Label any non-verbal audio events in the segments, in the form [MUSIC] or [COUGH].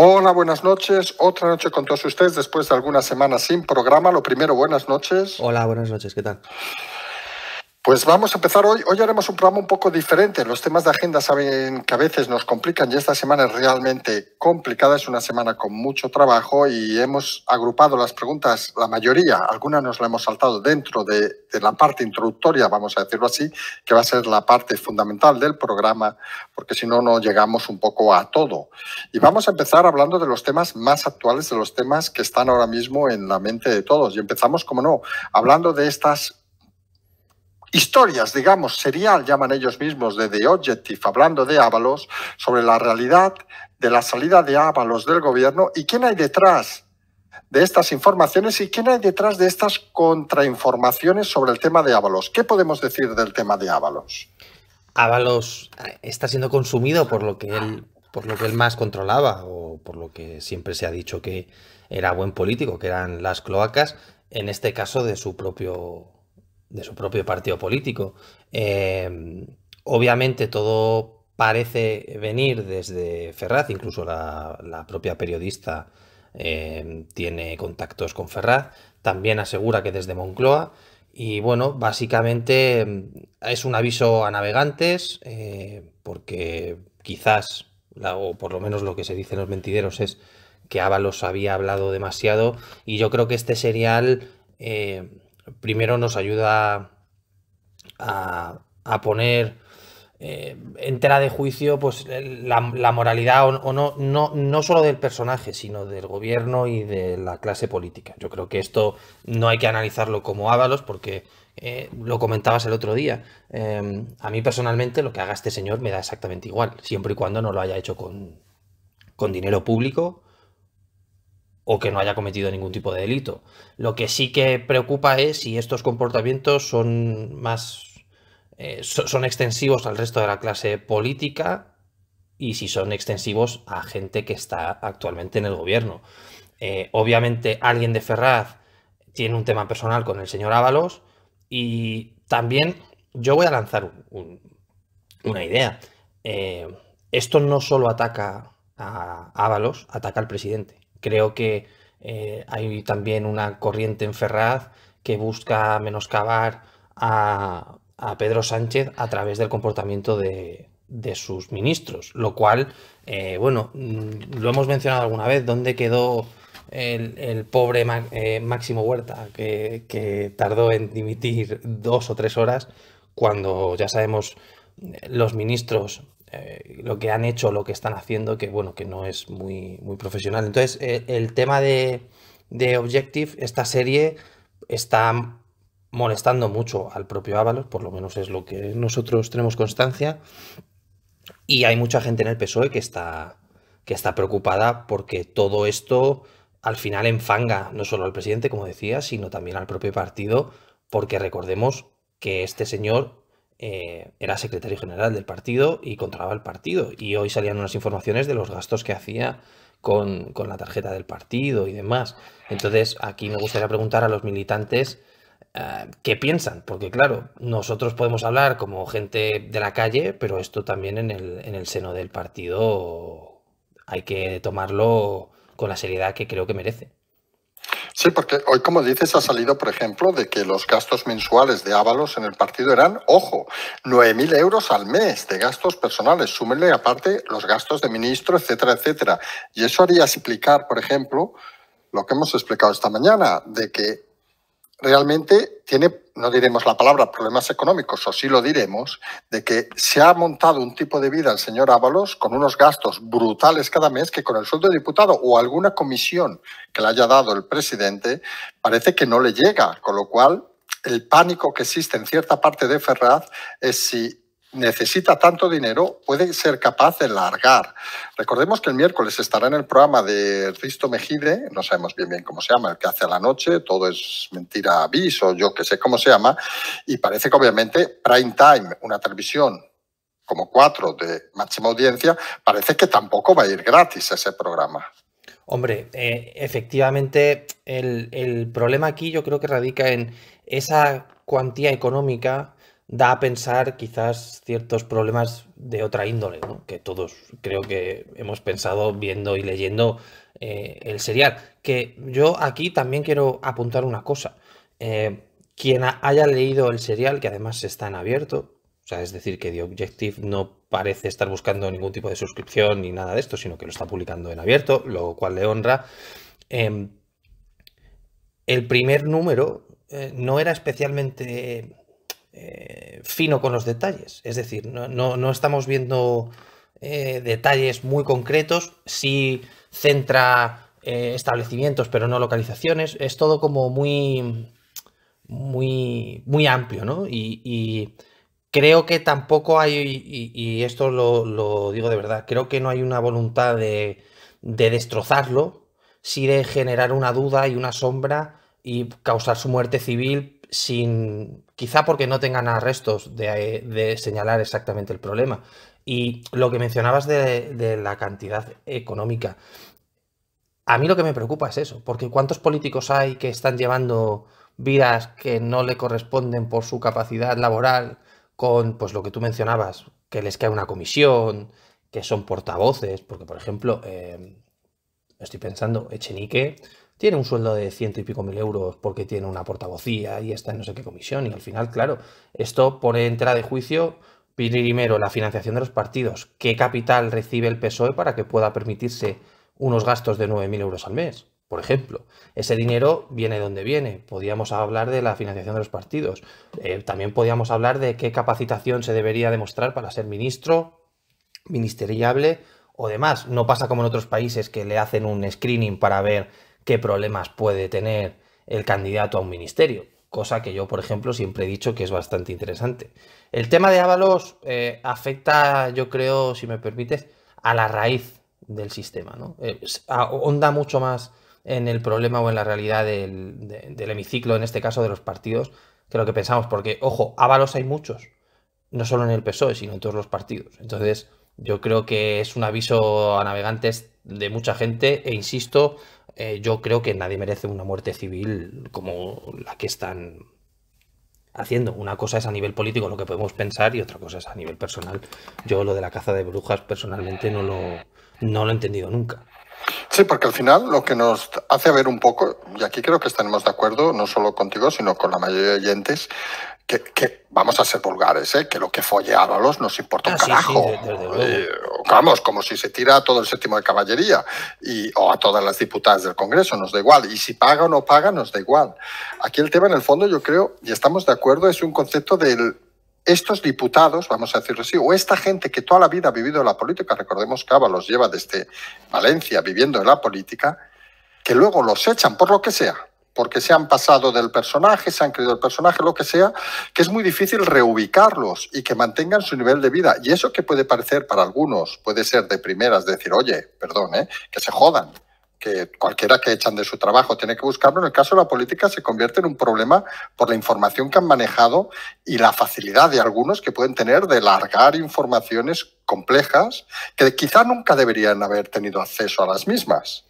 Hola, buenas noches. Otra noche con todos ustedes después de algunas semanas sin programa. Lo primero, buenas noches. Hola, buenas noches. ¿Qué tal? Pues vamos a empezar hoy. Hoy haremos un programa un poco diferente. Los temas de agenda saben que a veces nos complican y esta semana es realmente complicada. Es una semana con mucho trabajo y hemos agrupado las preguntas, la mayoría, algunas nos la hemos saltado dentro de, de la parte introductoria, vamos a decirlo así, que va a ser la parte fundamental del programa, porque si no, no llegamos un poco a todo. Y vamos a empezar hablando de los temas más actuales, de los temas que están ahora mismo en la mente de todos. Y empezamos, como no, hablando de estas historias, digamos, serial, llaman ellos mismos, de The Objective, hablando de Ábalos, sobre la realidad de la salida de Ábalos del gobierno y quién hay detrás de estas informaciones y quién hay detrás de estas contrainformaciones sobre el tema de Ábalos. ¿Qué podemos decir del tema de Ábalos? Ábalos eh, está siendo consumido por lo que él por lo que él más controlaba o por lo que siempre se ha dicho que era buen político, que eran las cloacas, en este caso de su propio de su propio partido político. Em, obviamente todo parece venir desde Ferraz, incluso la, propia periodista em, tiene contactos con Ferraz, también asegura que desde Moncloa. Y bueno, básicamente em, es un aviso a navegantes, eh, porque quizás, o por lo menos lo que se dice en los mentideros es que Ábalos había hablado demasiado, y yo creo que este serial eh, primero nos ayuda a, poner eh, en entera de juicio pues la, moralidad o, no, no, no solo del personaje, sino del gobierno y de la clase política. Yo creo que esto no hay que analizarlo como Ábalos porque eh, lo comentabas el otro día. Em, a mí personalmente lo que haga este señor me da exactamente igual, siempre y cuando no lo haya hecho con dinero público o que no haya cometido ningún tipo de delito. Lo que sí que preocupa es si estos comportamientos son más eh, son extensivos al resto de la clase política y si son extensivos a gente que está actualmente en el gobierno. Eh, obviamente alguien de Ferraz tiene un tema personal con el señor Ábalos y también yo voy a lanzar una idea. Eh, esto no solo ataca a Ábalos, ataca al presidente. Creo que eh, hay también una corriente en Ferraz que busca menoscabar a, Pedro Sánchez a través del comportamiento de, sus ministros, lo cual, eh, bueno, mm, lo hemos mencionado alguna vez, ¿dónde quedó el, pobre eh, Máximo Huerta, que, tardó en dimitir dos o tres horas, cuando ya sabemos los ministros eh, lo que han hecho, lo que están haciendo, que bueno, que no es muy, muy profesional. Entonces, eh, el tema de, de, Objective, esta serie está molestando mucho al propio Ábalos, por lo menos es lo que nosotros tenemos constancia. Y hay mucha gente en el PSOE que está, que está preocupada porque todo esto al final enfanga no solo al presidente, como decía, sino también al propio partido, porque recordemos que este señor eh, era secretario general del partido y controlaba el partido. Y hoy salían unas informaciones de los gastos que hacía con, la tarjeta del partido y demás. Entonces, aquí me gustaría preguntar a los militantes eh, qué piensan, porque claro, nosotros podemos hablar como gente de la calle, pero esto también en el, en el seno del partido hay que tomarlo con la seriedad que creo que merece. Sí, porque hoy, como dices, ha salido, por ejemplo, de que los gastos mensuales de Ábalos en el partido eran, ojo, 9.000 euros al mes de gastos personales. Súmenle aparte los gastos de ministro, etcétera, etcétera. Y eso haría explicar, por ejemplo, lo que hemos explicado esta mañana, de que realmente tiene, no diremos la palabra problemas económicos, o sí lo diremos, de que se ha montado un tipo de vida el señor Ábalos con unos gastos brutales cada mes que con el sueldo de diputado o alguna comisión que le haya dado el presidente parece que no le llega, con lo cual el pánico que existe en cierta parte de Ferraz es si necesita tanto dinero, puede ser capaz de largar. Recordemos que el miércoles estará en el programa de Cristo Mejide, no sabemos bien bien cómo se llama, el que hace a la noche, todo es mentira aviso, yo que sé cómo se llama, y parece que obviamente prime time, una televisión como cuatro de máxima audiencia, parece que tampoco va a ir gratis ese programa. Hombre, eh, efectivamente, el, el problema aquí yo creo que radica en esa cuantía económica da a pensar quizás ciertos problemas de otra índole, ¿no? que todos creo que hemos pensado viendo y leyendo eh, el serial. Que yo aquí también quiero apuntar una cosa. Eh, quien haya leído el serial, que además está en abierto, o sea, es decir, que The Objective no parece estar buscando ningún tipo de suscripción ni nada de esto, sino que lo está publicando en abierto, lo cual le honra. Eh, el primer número no era especialmente eh, fino con los detalles. Es decir, no, no, estamos viendo eh, detalles muy concretos. si centra eh, establecimientos, pero no localizaciones. Es todo como muy, muy, muy amplio, ¿no? Y, creo que tampoco hay, y, esto lo, digo de verdad, creo que no hay una voluntad de, de destrozarlo, si de generar una duda y una sombra y causar su muerte civil sin quizá porque no tengan arrestos de, de señalar exactamente el problema. Y lo que mencionabas de, la cantidad económica, a mí lo que me preocupa es eso, porque ¿cuántos políticos hay que están llevando vidas que no le corresponden por su capacidad laboral con pues lo que tú mencionabas, que les cae una comisión, que son portavoces, porque por ejemplo, eh, estoy pensando, Echenique tiene un sueldo de ciento y pico mil euros porque tiene una portavocía y está en no sé qué comisión. Y al final, claro, esto pone en tela de juicio primero la financiación de los partidos. ¿Qué capital recibe el PSOE para que pueda permitirse unos gastos de mil euros al mes? Por ejemplo, ese dinero viene de donde viene. Podríamos hablar de la financiación de los partidos. Eh, también podíamos hablar de qué capacitación se debería demostrar para ser ministro, ministeriable o demás. No pasa como en otros países que le hacen un screening para ver qué problemas puede tener el candidato a un ministerio, cosa que yo, por ejemplo, siempre he dicho que es bastante interesante. El tema de Ábalos eh, afecta, yo creo, si me permites, a la raíz del sistema, ¿no? Eh, onda mucho más en el problema o en la realidad del, del hemiciclo, en este caso de los partidos, que lo que pensamos, porque, ojo, Ábalos hay muchos, no solo en el PSOE, sino en todos los partidos. Entonces, yo creo que es un aviso a navegantes de mucha gente e insisto, eh, yo creo que nadie merece una muerte civil como la que están haciendo. Una cosa es a nivel político lo que podemos pensar y otra cosa es a nivel personal. Yo lo de la caza de brujas personalmente no lo, no lo he entendido nunca. Sí, porque al final lo que nos hace ver un poco, y aquí creo que estaremos de acuerdo, no solo contigo, sino con la mayoría de oyentes, que, vamos a ser vulgares, ¿eh? que lo que folle Ábalos nos importa ah, un carajo. vamos, como si se tira a todo el séptimo de caballería y, o a todas las diputadas del Congreso, nos da igual. Y si paga o no paga, nos da igual. Aquí el tema, en el fondo, yo creo, y estamos de acuerdo, es un concepto de estos diputados, vamos a decirlo así, o esta gente que toda la vida ha vivido en la política, recordemos que los lleva desde Valencia viviendo en la política, que luego los echan por lo que sea, porque se han pasado del personaje, se han creído el personaje, lo que sea, que es muy difícil reubicarlos y que mantengan su nivel de vida. Y eso que puede parecer para algunos, puede ser de primeras, decir, oye, perdón, ¿eh? que se jodan, que cualquiera que echan de su trabajo tiene que buscarlo. En el caso de la política se convierte en un problema por la información que han manejado y la facilidad de algunos que pueden tener de largar informaciones complejas que quizá nunca deberían haber tenido acceso a las mismas.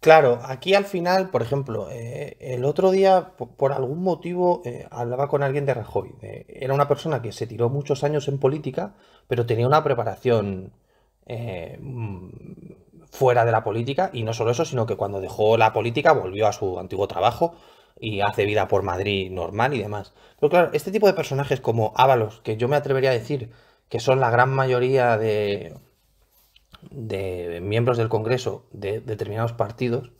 Claro, aquí al final, por ejemplo, eh, el otro día, por, algún motivo, eh, hablaba con alguien de Rajoy. era una persona que se tiró muchos años en política, pero tenía una preparación eh, mm, fuera de la política, y no solo eso, sino que cuando dejó la política volvió a su antiguo trabajo y hace vida por Madrid normal y demás. Pero claro, este tipo de personajes como Ábalos, que yo me atrevería a decir que son la gran mayoría de de miembros del Congreso de determinados partidos,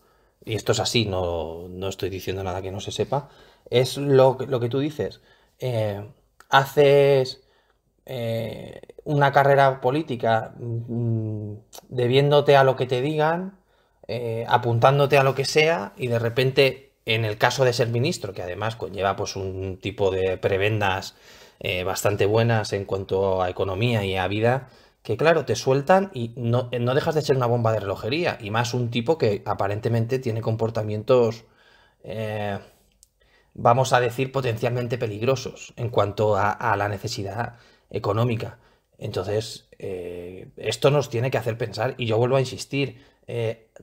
y esto es así, no, estoy diciendo nada que no se sepa, es lo, que tú dices. Eh, haces eh, una carrera política mm, debiéndote a lo que te digan, eh, apuntándote a lo que sea, y de repente, en el caso de ser ministro, que además conlleva pues un tipo de prebendas bastante buenas en cuanto a economía y a vida, que claro, te sueltan y eh, no, dejas de ser una bomba de relojería. Y más un tipo que aparentemente tiene comportamientos, eh, vamos a decir, potencialmente peligrosos en cuanto a, la necesidad económica. Entonces, eh, esto nos tiene que hacer pensar, y yo vuelvo a insistir,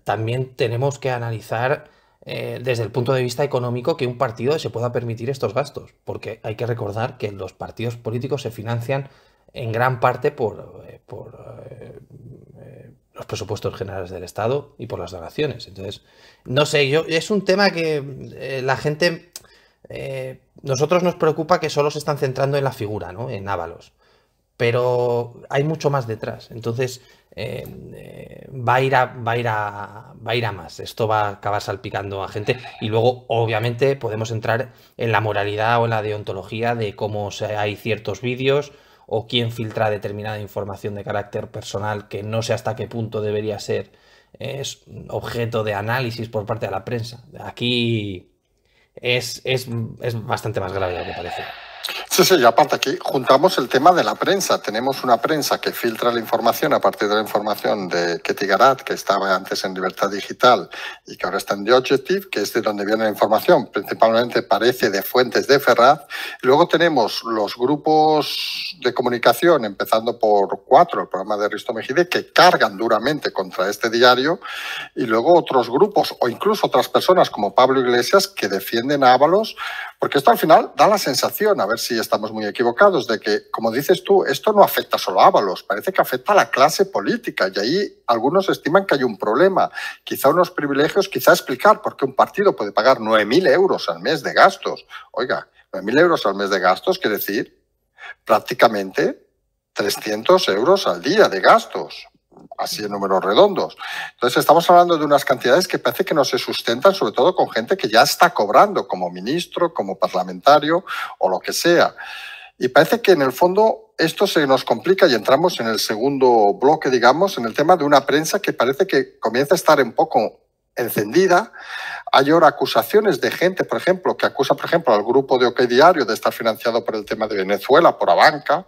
también tenemos que analizar desde el punto de vista económico que un partido se pueda permitir estos gastos, porque hay que recordar que los partidos políticos se financian en gran parte por, eh, eh, eh, los presupuestos generales del Estado y por las donaciones. Entonces, no sé, yo es un tema que la gente... nosotros nos preocupa que solo se están centrando en la figura, ¿no? En Ábalos pero hay mucho más detrás. Entonces va, a ir a, va, a ir a, va a ir a más. Esto va a acabar salpicando a gente y luego obviamente podemos entrar en la moralidad o en la deontología de cómo hay ciertos vídeos o quién filtra determinada información de carácter personal que no sé hasta qué punto debería ser es objeto de análisis por parte de la prensa. Aquí es, es, es bastante más grave de lo que parece. Sí, sí, y aparte aquí juntamos el tema de la prensa. Tenemos una prensa que filtra la información a partir de la información de Ketty que estaba antes en Libertad Digital y que ahora está en The Objective, que es de donde viene la información, principalmente parece de fuentes de Ferraz. Luego tenemos los grupos de comunicación, empezando por cuatro, el programa de Risto Mejide, que cargan duramente contra este diario, y luego otros grupos o incluso otras personas como Pablo Iglesias que defienden a Ábalos porque esto al final da la sensación, a ver si estamos muy equivocados, de que, como dices tú, esto no afecta solo a Ábalos, parece que afecta a la clase política y ahí algunos estiman que hay un problema, quizá unos privilegios, quizá explicar por qué un partido puede pagar 9.000 euros al mes de gastos. Oiga, 9.000 euros al mes de gastos quiere decir prácticamente 300 euros al día de gastos así en números redondos. Entonces estamos hablando de unas cantidades que parece que no se sustentan, sobre todo con gente que ya está cobrando como ministro, como parlamentario o lo que sea. Y parece que en el fondo esto se nos complica y entramos en el segundo bloque, digamos, en el tema de una prensa que parece que comienza a estar un poco encendida. Hay ahora acusaciones de gente, por ejemplo, que acusa, por ejemplo, al grupo de OK Diario de estar financiado por el tema de Venezuela, por Abanca.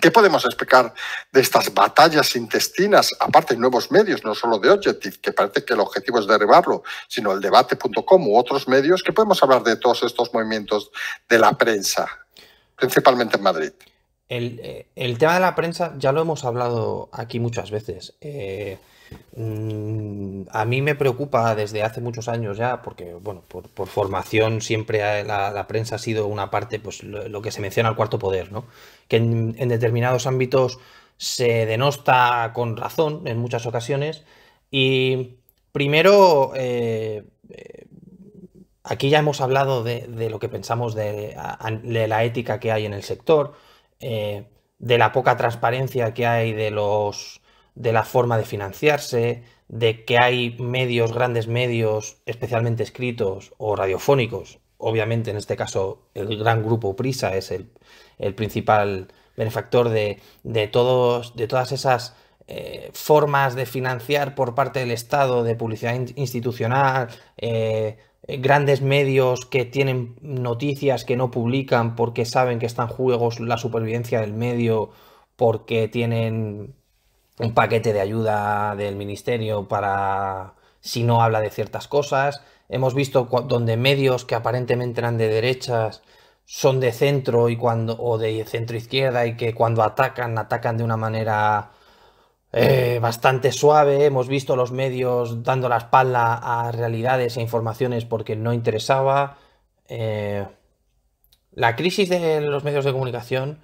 ¿Qué podemos explicar de estas batallas intestinas? Aparte, de nuevos medios, no solo de Objective, que parece que el objetivo es derribarlo, sino el debate.com u otros medios. ¿Qué podemos hablar de todos estos movimientos de la prensa, principalmente en Madrid? El, eh, tema de la prensa ya lo hemos hablado aquí muchas veces. Eh, Mm, a mí me preocupa desde hace muchos años ya, porque bueno, por, formación siempre la, prensa ha sido una parte, pues lo, que se menciona al cuarto poder, ¿no? Que en, determinados ámbitos se denosta con razón en muchas ocasiones. Y primero, eh, eh, aquí ya hemos hablado de, lo que pensamos de, la ética que hay en el sector, eh, de la poca transparencia que hay de los de la forma de financiarse, de que hay medios, grandes medios, especialmente escritos o radiofónicos. Obviamente, en este caso, el gran grupo Prisa es el, el principal benefactor de, de, todos, de todas esas eh, formas de financiar por parte del Estado, de publicidad institucional, eh, grandes medios que tienen noticias que no publican porque saben que están juegos la supervivencia del medio, porque tienen un paquete de ayuda del ministerio para si no habla de ciertas cosas. Hemos visto donde medios que aparentemente eran de derechas son de centro y cuando o de centro izquierda y que cuando atacan atacan de una manera eh, bastante suave. Hemos visto los medios dando la espalda a realidades e informaciones porque no interesaba. Eh, la crisis de los medios de comunicación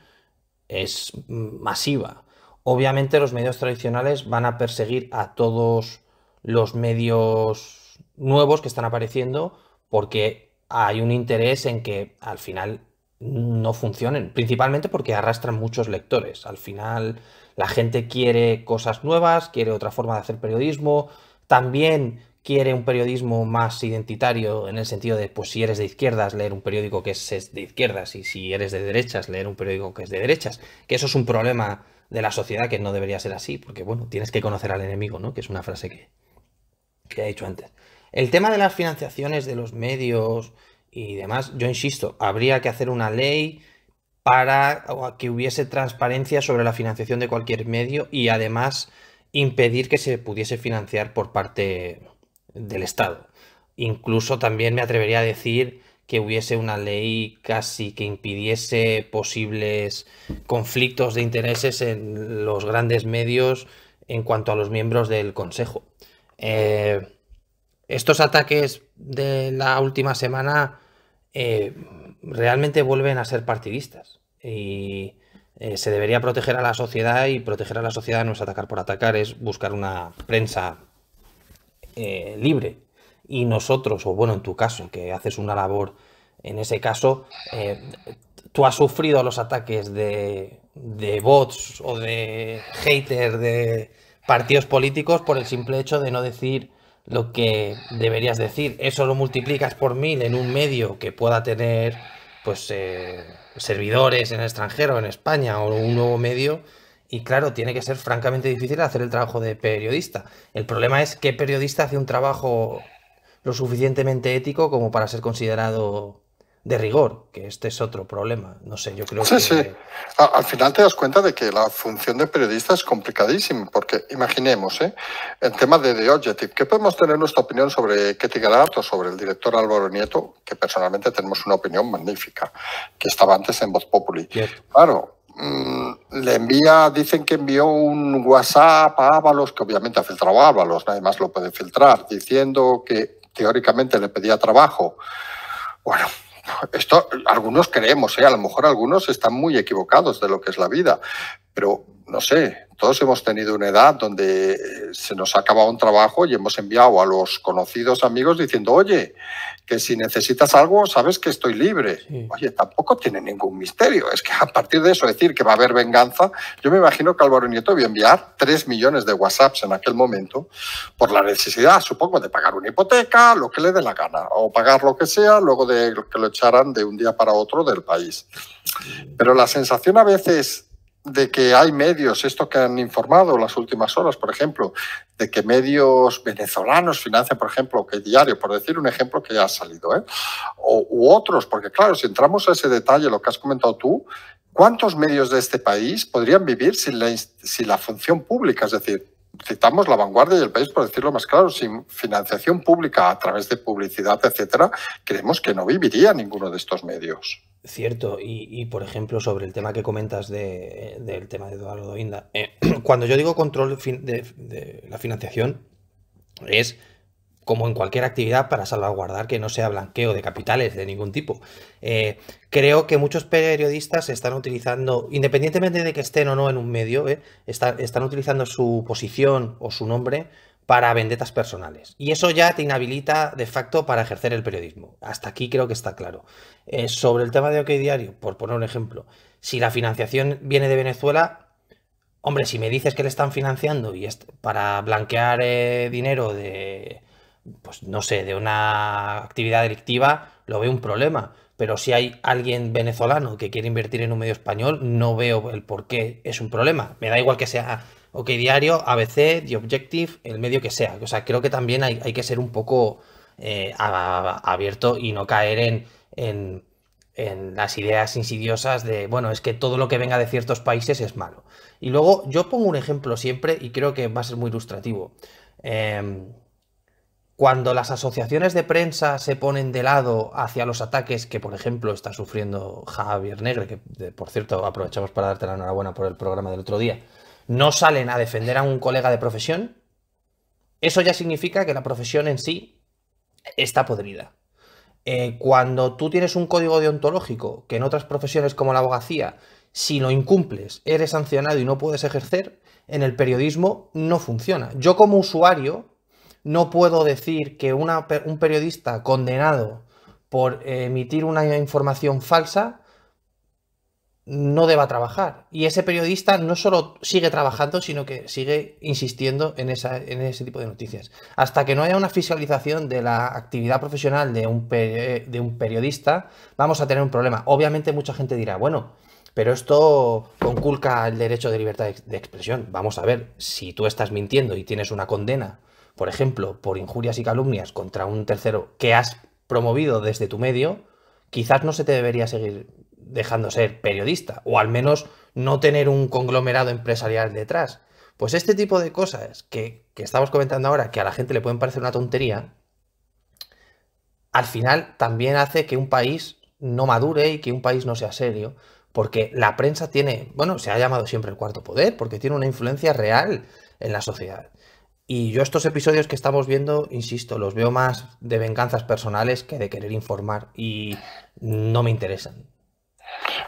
es masiva. Obviamente los medios tradicionales van a perseguir a todos los medios nuevos que están apareciendo porque hay un interés en que al final no funcionen, principalmente porque arrastran muchos lectores. Al final la gente quiere cosas nuevas, quiere otra forma de hacer periodismo, también quiere un periodismo más identitario en el sentido de, pues si eres de izquierdas, leer un periódico que es de izquierdas y si eres de derechas, leer un periódico que es de derechas, que eso es un problema de la sociedad, que no debería ser así, porque bueno, tienes que conocer al enemigo, ¿no? Que es una frase que, he dicho antes. El tema de las financiaciones de los medios y demás, yo insisto, habría que hacer una ley para que hubiese transparencia sobre la financiación de cualquier medio y además impedir que se pudiese financiar por parte del Estado. Incluso también me atrevería a decir que hubiese una ley casi que impidiese posibles conflictos de intereses en los grandes medios en cuanto a los miembros del Consejo. Eh, estos ataques de la última semana eh, realmente vuelven a ser partidistas y eh, se debería proteger a la sociedad y proteger a la sociedad no es atacar por atacar, es buscar una prensa libre, y nosotros, o bueno, en tu caso, que haces una labor, en ese caso, eh, tú has sufrido los ataques de, bots o de haters de partidos políticos por el simple hecho de no decir lo que deberías decir. Eso lo multiplicas por mil en un medio que pueda tener pues eh, servidores en el extranjero, en España, o un nuevo medio. Y claro, tiene que ser francamente difícil hacer el trabajo de periodista. El problema es qué periodista hace un trabajo lo suficientemente ético como para ser considerado de rigor, que este es otro problema. No sé, yo creo que. Sí, sí. Al final te das cuenta de que la función de periodista es complicadísima, porque imaginemos, ¿eh? el tema de The Objective, que podemos tener nuestra opinión sobre Ketty Garart o sobre el director Álvaro Nieto, que personalmente tenemos una opinión magnífica, que estaba antes en Voz Populi. Claro, mm, le envía, dicen que envió un WhatsApp a Ábalos, que obviamente ha filtrado Ábalos, nadie más lo puede filtrar, diciendo que teóricamente le pedía trabajo. Bueno, esto algunos creemos, ¿eh? a lo mejor algunos están muy equivocados de lo que es la vida, pero no sé, todos hemos tenido una edad donde eh, se nos ha acabado un trabajo y hemos enviado a los conocidos amigos diciendo, oye, que si necesitas algo, sabes que estoy libre. Oye, tampoco tiene ningún misterio. Es que a partir de eso decir que va a haber venganza, yo me imagino que Álvaro Nieto vio enviar 3 millones de WhatsApps en aquel momento por la necesidad, supongo, de pagar una hipoteca, lo que le dé la gana, o pagar lo que sea, luego de que lo echaran de un día para otro del país. Pero la sensación a veces de que hay medios, esto que han informado las últimas horas, por ejemplo, de que medios venezolanos financian, por ejemplo, que diario, por decir un ejemplo que ya ha salido, ¿eh? o, u otros, porque claro, si entramos a ese detalle, lo que has comentado tú, ¿cuántos medios de este país podrían vivir sin la, sin la función pública? Es decir, citamos la vanguardia y el país, por decirlo más claro, sin financiación pública a través de publicidad, etcétera, creemos que no viviría ninguno de estos medios. Cierto, y, por ejemplo, sobre el tema que comentas del tema de Eduardo Inda, eh, [CLEARS THROAT] cuando yo digo control de la financiación, es como en cualquier actividad, para salvaguardar que no sea blanqueo de capitales de ningún tipo. Eh, creo que muchos periodistas están utilizando, independientemente de que estén o no en un medio, eh, están utilizando su posición o su nombre para vendetas personales. Y eso ya te inhabilita de facto para ejercer el periodismo. Hasta aquí creo que está claro. Eh, sobre el tema de OK Diario, por poner un ejemplo, si la financiación viene de Venezuela, hombre, si me dices que le están financiando y para blanquear dinero de, pues no sé, de una actividad delictiva, lo veo un problema. Pero si hay alguien venezolano que quiere invertir en un medio español, no veo el por qué es un problema. Me da igual que sea OK Diario, ABC, The Objective, el medio que sea. O sea, creo que también hay, que ser un poco eh, abierto y no caer en, en, las ideas insidiosas de, bueno, es que todo lo que venga de ciertos países es malo. Y luego yo pongo un ejemplo siempre y creo que va a ser muy ilustrativo. Em, cuando las asociaciones de prensa se ponen de lado hacia los ataques que, por ejemplo, está sufriendo Javier Negre, que por cierto aprovechamos para darte la enhorabuena por el programa del otro día, no salen a defender a un colega de profesión, eso ya significa que la profesión en sí está podrida. Eh, cuando tú tienes un código deontológico que en otras profesiones como la abogacía, si lo incumples, eres sancionado y no puedes ejercer, en el periodismo no funciona. Yo como usuario no puedo decir que un periodista condenado por emitir una información falsa no deba trabajar. Y ese periodista no solo sigue trabajando, sino que sigue insistiendo en, ese tipo de noticias. Hasta que no haya una fiscalización de la actividad profesional de de un periodista, vamos a tener un problema. Obviamente mucha gente dirá, bueno, pero esto conculca el derecho de libertad de expresión. Vamos a ver, si tú estás mintiendo y tienes una condena por ejemplo, por injurias y calumnias contra un tercero que has promovido desde tu medio, quizás no se te debería seguir dejando ser periodista, o al menos no tener un conglomerado empresarial detrás. Pues este tipo de cosas que, que estamos comentando ahora, que a la gente le pueden parecer una tontería, al final también hace que un país no madure y que un país no sea serio, porque la prensa tiene, bueno, se ha llamado siempre el cuarto poder, porque tiene una influencia real en la sociedad. Y yo estos episodios que estamos viendo, insisto, los veo más de venganzas personales que de querer informar y no me interesan.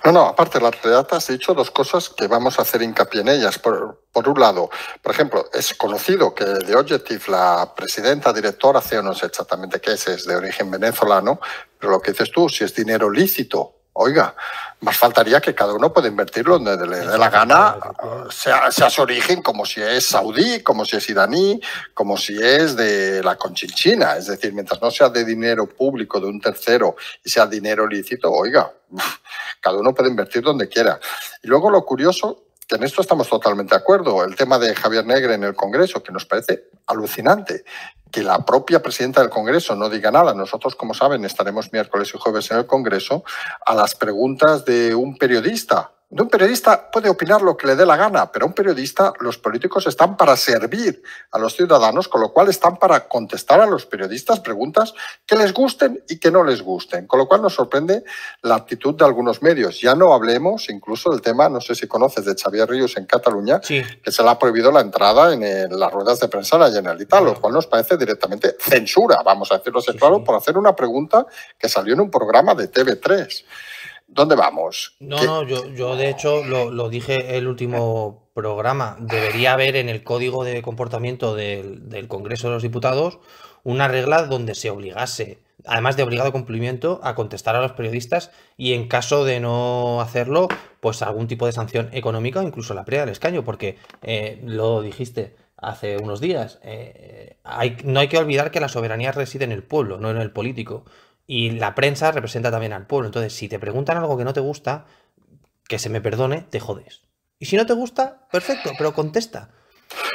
No, no, aparte, la realidad has dicho dos cosas que vamos a hacer hincapié en ellas. Por, por un lado, por ejemplo, es conocido que The Objective, la presidenta, directora, CEO, no sé exactamente qué es, es de origen venezolano, pero lo que dices tú, si es dinero lícito Oiga, más faltaría que cada uno pueda invertir donde le dé la gana, ah, sea, sea, su origen, como si es saudí, como si es iraní, como si es de la conchinchina. Es decir, mientras no sea de dinero público de un tercero y sea dinero lícito, oiga, [LAUGHS] cada uno puede invertir donde quiera. Y luego lo curioso en esto estamos totalmente de acuerdo. El tema de Javier Negre en el Congreso, que nos parece alucinante que la propia presidenta del Congreso no diga nada. Nosotros, como saben, estaremos miércoles y jueves en el Congreso a las preguntas de un periodista un periodista puede opinar lo que le dé la gana, pero un periodista, los políticos están para servir a los ciudadanos, con lo cual están para contestar a los periodistas preguntas que les gusten y que no les gusten. Con lo cual nos sorprende la actitud de algunos medios. Ya no hablemos incluso del tema, no sé si conoces, de Xavier Ríos en Cataluña, que se le ha prohibido la entrada en, las ruedas de prensa de la Generalitat, lo cual nos parece directamente censura, vamos a decirlo claro, por hacer una pregunta que salió en un programa de TV3. ¿Dónde vamos? No, no, yo, yo, de hecho lo, dije el último programa. Debería haber en el código de comportamiento del, Congreso de los Diputados una regla donde se obligase, además de obligado cumplimiento, a contestar a los periodistas y en caso de no hacerlo, pues algún tipo de sanción económica o incluso la prea del escaño, porque eh, lo dijiste hace unos días, eh, no hay que olvidar que la soberanía reside en el pueblo, no en el político. Y la prensa representa también al pueblo. Entonces, si te preguntan algo que no te gusta, que se me perdone, te jodes. Y si no te gusta, perfecto, pero contesta.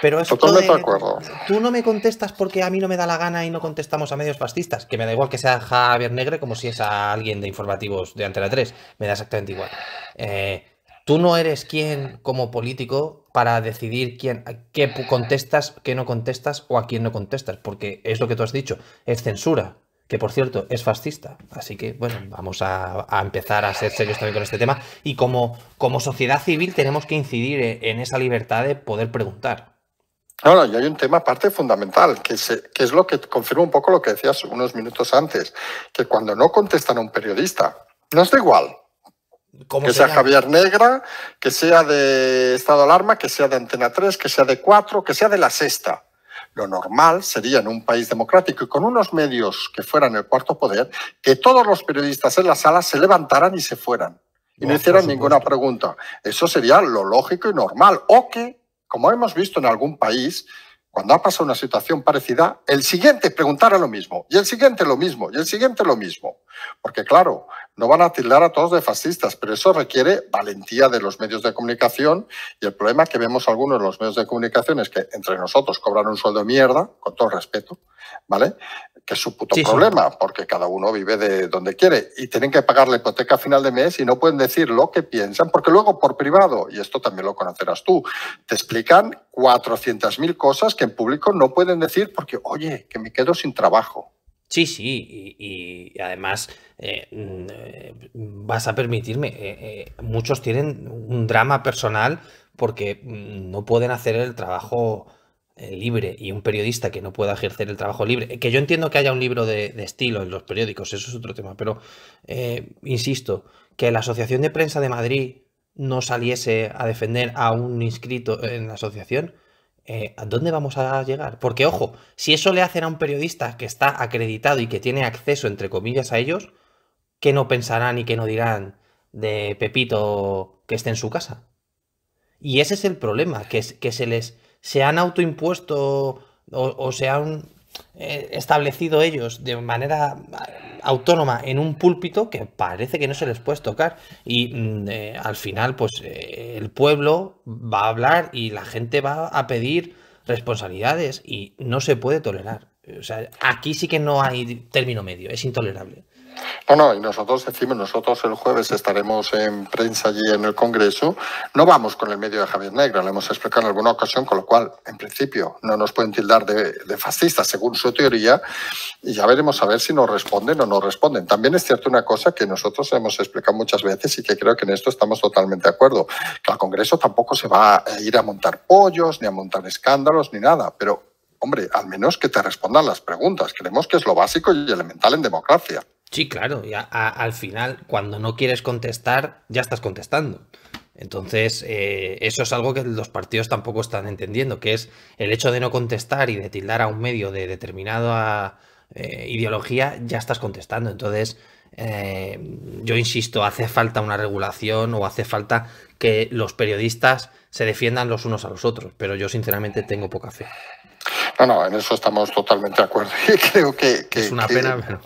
Pero eso Tú no me contestas porque a mí no me da la gana y no contestamos a medios fascistas. Que me da igual que sea Javier Negre como si es alguien de informativos de Antena 3. Me da exactamente igual. Eh, tú no eres quien, como político, para decidir quién, qué contestas, qué no contestas o a quién no contestas. Porque es lo que tú has dicho. Es censura que por cierto es fascista. Así que, bueno, vamos a, empezar a ser serios también con este tema. Y como, como sociedad civil tenemos que incidir e, en, esa libertad de poder preguntar. No, no, y hay un tema aparte fundamental, que, es lo que confirma un poco lo que decías unos minutos antes, que cuando no contestan a un periodista, no es da igual. Que sea, sea Javier Negra, que sea de Estado de Alarma, que sea de Antena 3, que sea de 4, que sea de la Sexta. Lo normal sería en un país democrático y con unos medios que fueran el cuarto poder, que todos los periodistas en la sala se levantaran y se fueran y no, hicieran ninguna pregunta. Eso sería lo lógico y normal. O que, como hemos visto en algún país, cuando ha pasado una situación parecida, el siguiente preguntara lo mismo, y el siguiente lo mismo, y el siguiente lo mismo. Porque claro, no van a tildar a todos de fascistas, pero eso requiere valentía de los medios de comunicación y el problema que vemos algunos en los medios de comunicación es que entre nosotros cobran un sueldo de mierda, con todo respeto, ¿vale? Que es su puto problema, porque cada uno vive de donde quiere y tienen que pagar la hipoteca a final de mes y no pueden decir lo que piensan, porque luego por privado, y esto también lo conocerás tú, te explican 400.000 cosas que en público no pueden decir porque, oye, que me quedo sin trabajo Sí, sí, y, además eh, mm, eh, vas a permitirme, eh, muchos tienen un drama personal porque mm, no pueden hacer el trabajo libre y un periodista que no pueda ejercer el trabajo libre, que yo entiendo que haya un libro de estilo en los periódicos, eso es otro tema, pero insisto, que la Asociación de Prensa de Madrid no saliese a defender a un inscrito en la asociación, eh, ¿a dónde vamos a llegar? Porque, ojo, si eso le hacen a un periodista que está acreditado y que tiene acceso, entre comillas, a ellos, ¿qué no pensarán y qué no dirán de Pepito que esté en su casa? Y ese es el problema, que, que se les se han autoimpuesto o, o se han eh, establecido ellos de manera autónoma en un púlpito que parece que no se les puede tocar. Y mm, eh, al final, pues eh, el pueblo va a hablar y la gente va a pedir responsabilidades y no se puede tolerar. O sea, aquí sí que no hay término medio, es intolerable. No, no, y nosotros decimos, nosotros el jueves estaremos en prensa allí en el Congreso. No vamos con el medio de Javier Negro, lo hemos explicado en alguna ocasión, con lo cual, en principio, no nos pueden tildar de, fascistas según su teoría, y ya veremos a ver si nos responden o no responden. También es cierto una cosa que nosotros hemos explicado muchas veces y que creo que en esto estamos totalmente de acuerdo, que al Congreso tampoco se va a ir a montar pollos, ni a montar escándalos, ni nada, pero hombre, al menos que te respondan las preguntas. Creemos que es lo básico y elemental en democracia. Sí, claro, Ya al final, cuando no quieres contestar, ya estás contestando. Entonces, eh, eso es algo que los partidos tampoco están entendiendo, que es el hecho de no contestar y de tildar a un medio de determinada eh, ideología, ya estás contestando. Entonces, eh, yo insisto, hace falta una regulación o hace falta que los periodistas se defiendan los unos a los otros, pero yo sinceramente tengo poca fe. No, no, en eso estamos totalmente de acuerdo. [LAUGHS] Y creo que, es una pena,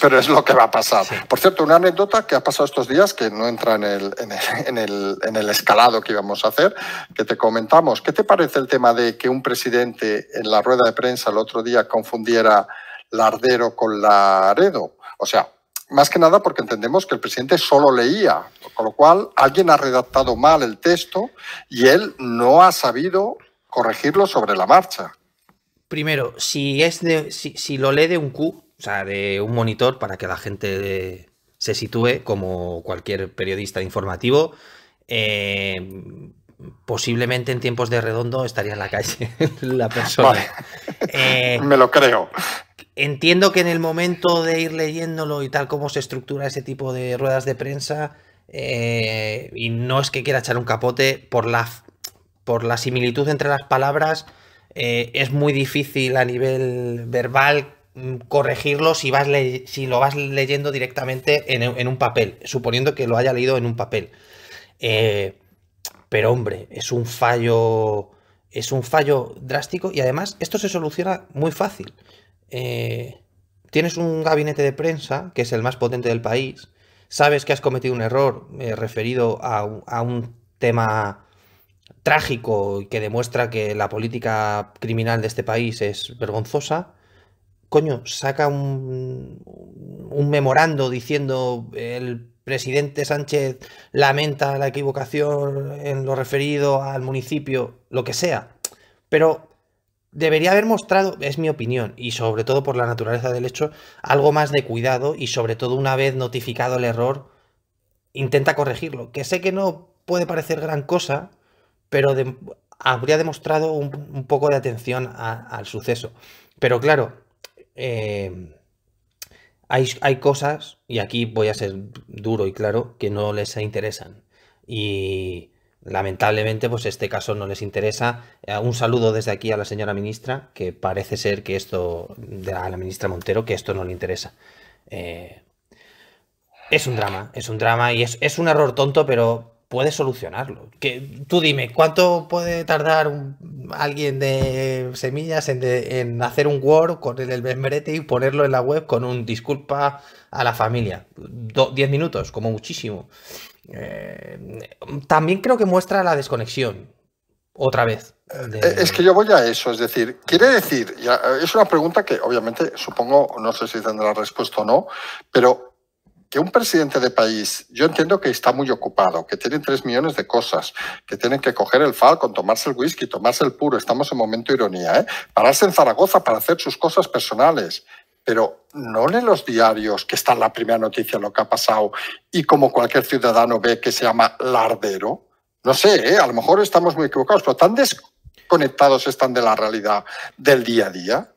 pero... es lo que va a pasar. Por cierto, una anécdota que ha pasado estos días que no entra en el escalado que íbamos a hacer, que te comentamos. ¿Qué te parece el tema de que un presidente en la rueda de prensa el otro día confundiera Lardero con Laredo? O sea, más que nada porque entendemos que el presidente solo leía, con lo cual alguien ha redactado mal el texto y él no ha sabido corregirlo sobre la marcha. Primero, si es Si, lo lee de un Q, o sea, de un monitor, para que la gente eh, se sitúe como cualquier periodista informativo. Eh, posiblemente en tiempos de redondo estaría en la calle [LAUGHS] la persona. Eh, Me lo creo. Entiendo que en el momento de ir leyéndolo y tal como se estructura ese tipo de ruedas de prensa, y no es que quiera echar un capote por la, por la similitud entre las palabras, eh, es muy difícil a nivel verbal mm, corregirlo si, vas si lo vas leyendo directamente e, en, un papel, suponiendo que lo haya leído en un papel. Eh, pero hombre, es un fallo. Es un fallo drástico y además esto se soluciona muy fácil. Eh, tienes un gabinete de prensa, que es el más potente del país, sabes que has cometido un error referido a, a, un tema trágico y que demuestra que la política criminal de este país es vergonzosa, coño, saca un, un memorando diciendo el presidente Sánchez lamenta la equivocación en lo referido al municipio, lo que sea. Pero debería haber mostrado, es mi opinión, y sobre todo por la naturaleza del hecho, algo más de cuidado y sobre todo una vez notificado el error, intenta corregirlo. Que sé que no puede parecer gran cosa, pero habría demostrado un, poco de atención al suceso. Pero claro, eh, hay, cosas, y aquí voy a ser duro y claro, que no les interesan. Y lamentablemente, pues este caso no les interesa. Eh, un saludo desde aquí a la señora ministra, que parece ser que esto, a la ministra Montero, que esto no le interesa. Eh, es un drama, es un drama y es, es un error tonto, pero, puedes solucionarlo. Que, tú dime, ¿cuánto puede tardar alguien de semillas en, hacer un Word con el, el y ponerlo en la web con un disculpa a la familia? ¿Diez minutos, como muchísimo. Eh, también creo que muestra la desconexión. Otra vez. Eh, es que yo voy a eso, es decir, quiere decir, eh, es una pregunta que obviamente supongo, no sé si tendrá respuesta o no, pero que un presidente de país, yo entiendo que está muy ocupado, que tiene tres millones de cosas, que tienen que coger el Falcon, tomarse el whisky, tomarse el puro, estamos en momento de ironía, ¿eh? pararse en Zaragoza para hacer sus cosas personales, pero no leen los diarios que está en la primera noticia lo que ha pasado y como cualquier ciudadano ve que se llama lardero. No sé, ¿eh? a lo mejor estamos muy equivocados, pero tan desconectados están de la realidad del día a día.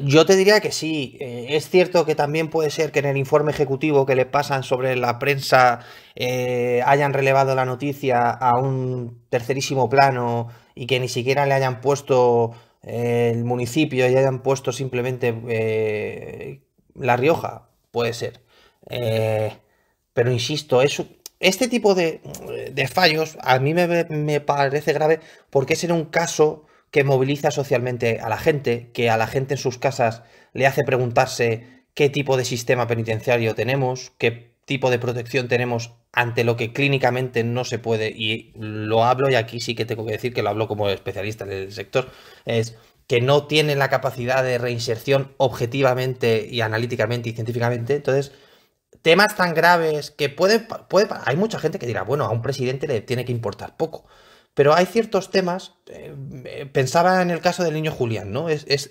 Yo te diría que sí. Eh, es cierto que también puede ser que en el informe ejecutivo que le pasan sobre la prensa eh, hayan relevado la noticia a un tercerísimo plano y que ni siquiera le hayan puesto eh, el municipio y hayan puesto simplemente La Rioja. Puede ser. pero insisto, eso, este tipo de, fallos a mí me, me parece grave porque es en un caso que moviliza socialmente a la gente, que a la gente en sus casas le hace preguntarse qué tipo de sistema penitenciario tenemos, qué tipo de protección tenemos ante lo que clínicamente no se puede, y lo hablo, y aquí sí que tengo que decir que lo hablo como especialista en el sector, es que no tienen la capacidad de reinserción objetivamente y analíticamente y científicamente. Entonces, temas tan graves que pueden hay mucha gente que dirá, bueno, a un presidente le tiene que importar poco. Pero hay ciertos temas, eh, eh, pensaba en el caso del niño Julián, ¿no? Es,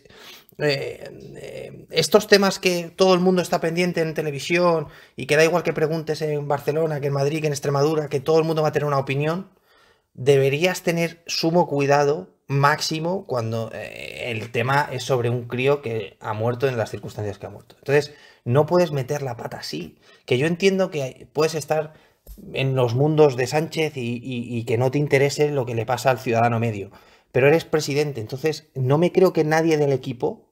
eh, estos temas que todo el mundo está pendiente en televisión y que da igual que preguntes en Barcelona, que en Madrid, que en Extremadura, que todo el mundo va a tener una opinión, deberías tener sumo cuidado máximo cuando el tema es sobre un crío que ha muerto en las circunstancias que ha muerto. Entonces, no puedes meter la pata así, que yo entiendo que puedes estar en los mundos de Sánchez y, que no te interese lo que le pasa al ciudadano medio. Pero eres presidente, entonces no me creo que nadie del equipo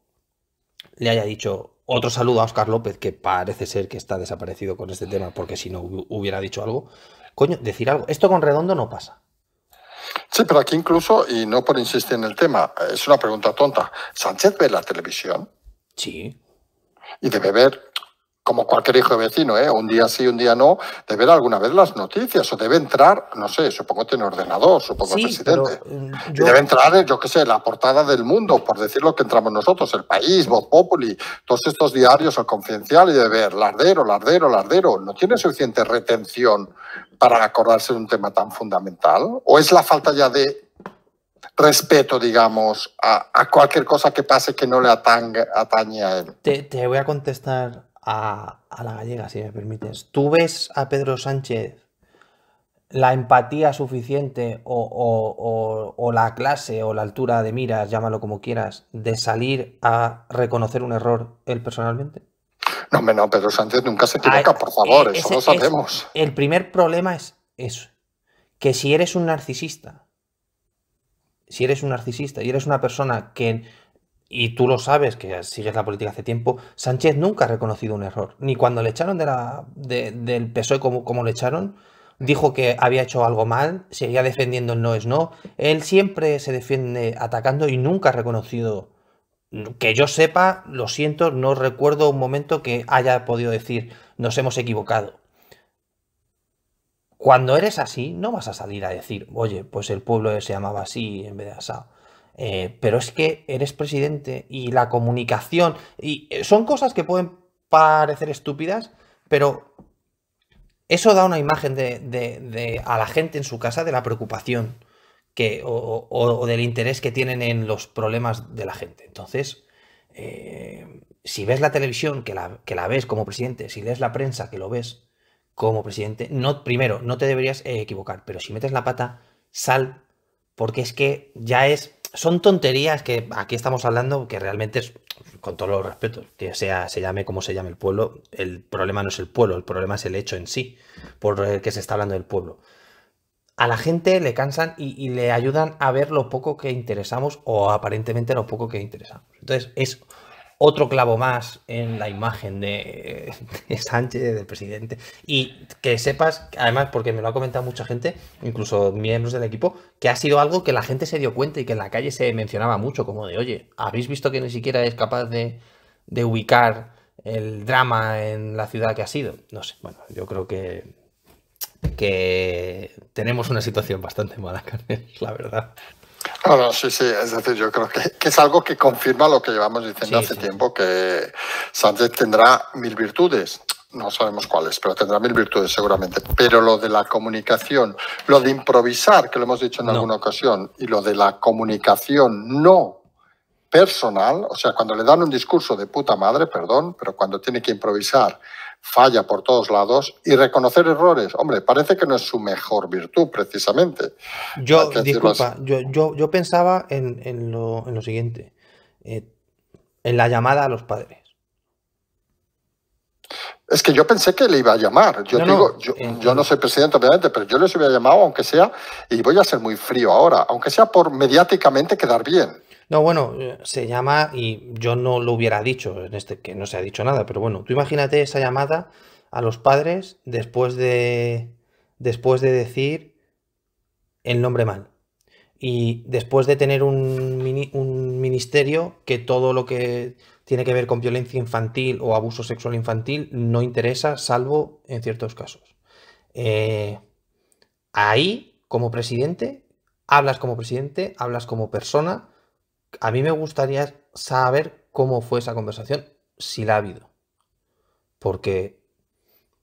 le haya dicho otro saludo a Oscar López, que parece ser que está desaparecido con este tema, porque si no hubiera dicho algo. Coño, decir algo. Esto con redondo no pasa. Sí, pero aquí incluso, y no por insistir en el tema, es una pregunta tonta. ¿Sánchez ve la televisión? Sí. Y debe ver como cualquier hijo de vecino, ¿eh? un día sí, un día no, de ver alguna vez las noticias o debe entrar, no sé, supongo que tiene ordenador, supongo sí, presidente. Eh, debe entrar, eh, yo qué sé, la portada del mundo, por decir lo que entramos nosotros, el país, Voz Populi, todos estos diarios, o confidencial, y debe ver lardero, lardero, lardero. ¿No tiene suficiente retención para acordarse de un tema tan fundamental? ¿O es la falta ya de respeto, digamos, a, cualquier cosa que pase que no le atañe, a él? Te, te voy a contestar a, la gallega, si me permites. ¿Tú ves a Pedro Sánchez la empatía suficiente o, la clase o la altura de miras, llámalo como quieras, de salir a reconocer un error él personalmente? No, no, Pedro Sánchez nunca se equivoca, por favor, eh, eso lo sabemos. el primer problema es eso, que si eres un narcisista, si eres un narcisista y eres una persona que y tú lo sabes, que sigues la política hace tiempo, Sánchez nunca ha reconocido un error. Ni cuando le echaron de la, del PSOE como, como le echaron, dijo que había hecho algo mal, seguía defendiendo el no es no. Él siempre se defiende atacando y nunca ha reconocido. Que yo sepa, lo siento, no recuerdo un momento que haya podido decir nos hemos equivocado. Cuando eres así, no vas a salir a decir, oye, pues el pueblo se llamaba así en vez de asado. Eh, pero es que eres presidente y la comunicación, y eh, son cosas que pueden parecer estúpidas, pero eso da una imagen a la gente en su casa de la preocupación o, del interés que tienen en los problemas de la gente. Entonces, eh, si ves la televisión, que la, ves como presidente, si lees la prensa, que lo ves como presidente, no, primero, no te deberías equivocar, pero si metes la pata, sal, porque es que ya es son tonterías que aquí estamos hablando que realmente es, con todos los respetos, que sea, se llame como se llame el pueblo, el problema no es el pueblo, el problema es el hecho en sí, por el que se está hablando del pueblo. A la gente le cansan y, y le ayudan a ver lo poco que interesamos o aparentemente lo poco que interesamos. Entonces, es otro clavo más en la imagen [LAUGHS] de, Sánchez, del presidente. Y que sepas, además, porque me lo ha comentado mucha gente, incluso miembros del equipo, que ha sido algo que la gente se dio cuenta y que en la calle se mencionaba mucho, como de, oye, ¿habéis visto que ni siquiera es capaz de, ubicar el drama en la ciudad que ha sido? No sé, bueno, yo creo que que tenemos una situación bastante mala, [LAUGHS] Carmen, la verdad. No, sí, sí, es decir, yo creo que, es algo que confirma lo que llevamos diciendo hace tiempo, que Sánchez tendrá mil virtudes, no sabemos cuáles, pero tendrá mil virtudes seguramente. Pero lo de la comunicación, lo de improvisar, que lo hemos dicho en alguna ocasión, y lo de la comunicación no personal, o sea, cuando le dan un discurso de puta madre, perdón, pero cuando tiene que improvisar falla por todos lados y reconocer errores. Hombre, parece que no es su mejor virtud, precisamente. Yo, disculpa, yo, yo, pensaba en, en, lo, en lo, siguiente, eh, en la llamada a los padres. Es que yo pensé que le iba a llamar. Yo digo, yo, yo, no soy presidente, obviamente, pero yo les hubiera llamado, aunque sea, y voy a ser muy frío ahora, aunque sea por mediáticamente quedar bien. No, bueno, se llama y yo no lo hubiera dicho, en este que no se ha dicho nada, pero bueno, tú imagínate esa llamada a los padres después de después de decir el nombre mal y después de tener un, un ministerio que todo lo que tiene que ver con violencia infantil o abuso sexual infantil no interesa, salvo en ciertos casos. Eh, ahí, como presidente, hablas como presidente, hablas como persona, a mí me gustaría saber cómo fue esa conversación, si la ha habido. Porque,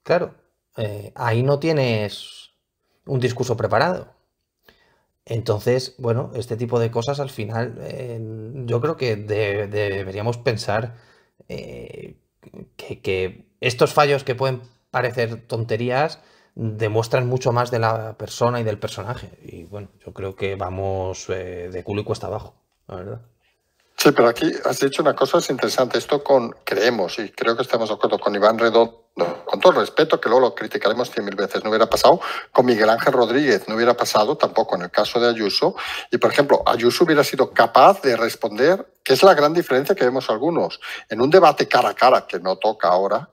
claro, eh, ahí no tienes un discurso preparado. Entonces, bueno, este tipo de cosas al final eh, yo creo que deberíamos pensar eh, que, que, estos fallos que pueden parecer tonterías demuestran mucho más de la persona y del personaje. Y bueno, yo creo que vamos de culo y cuesta abajo. Sí, pero aquí has dicho una cosa, es interesante, esto con, creemos, y creo que estamos de acuerdo con Iván Redondo, con todo el respeto, que luego lo criticaremos cien mil veces, no hubiera pasado con Miguel Ángel Rodríguez, no hubiera pasado tampoco en el caso de Ayuso, y por ejemplo, Ayuso hubiera sido capaz de responder, que es la gran diferencia que vemos algunos, en un debate cara a cara, que no toca ahora,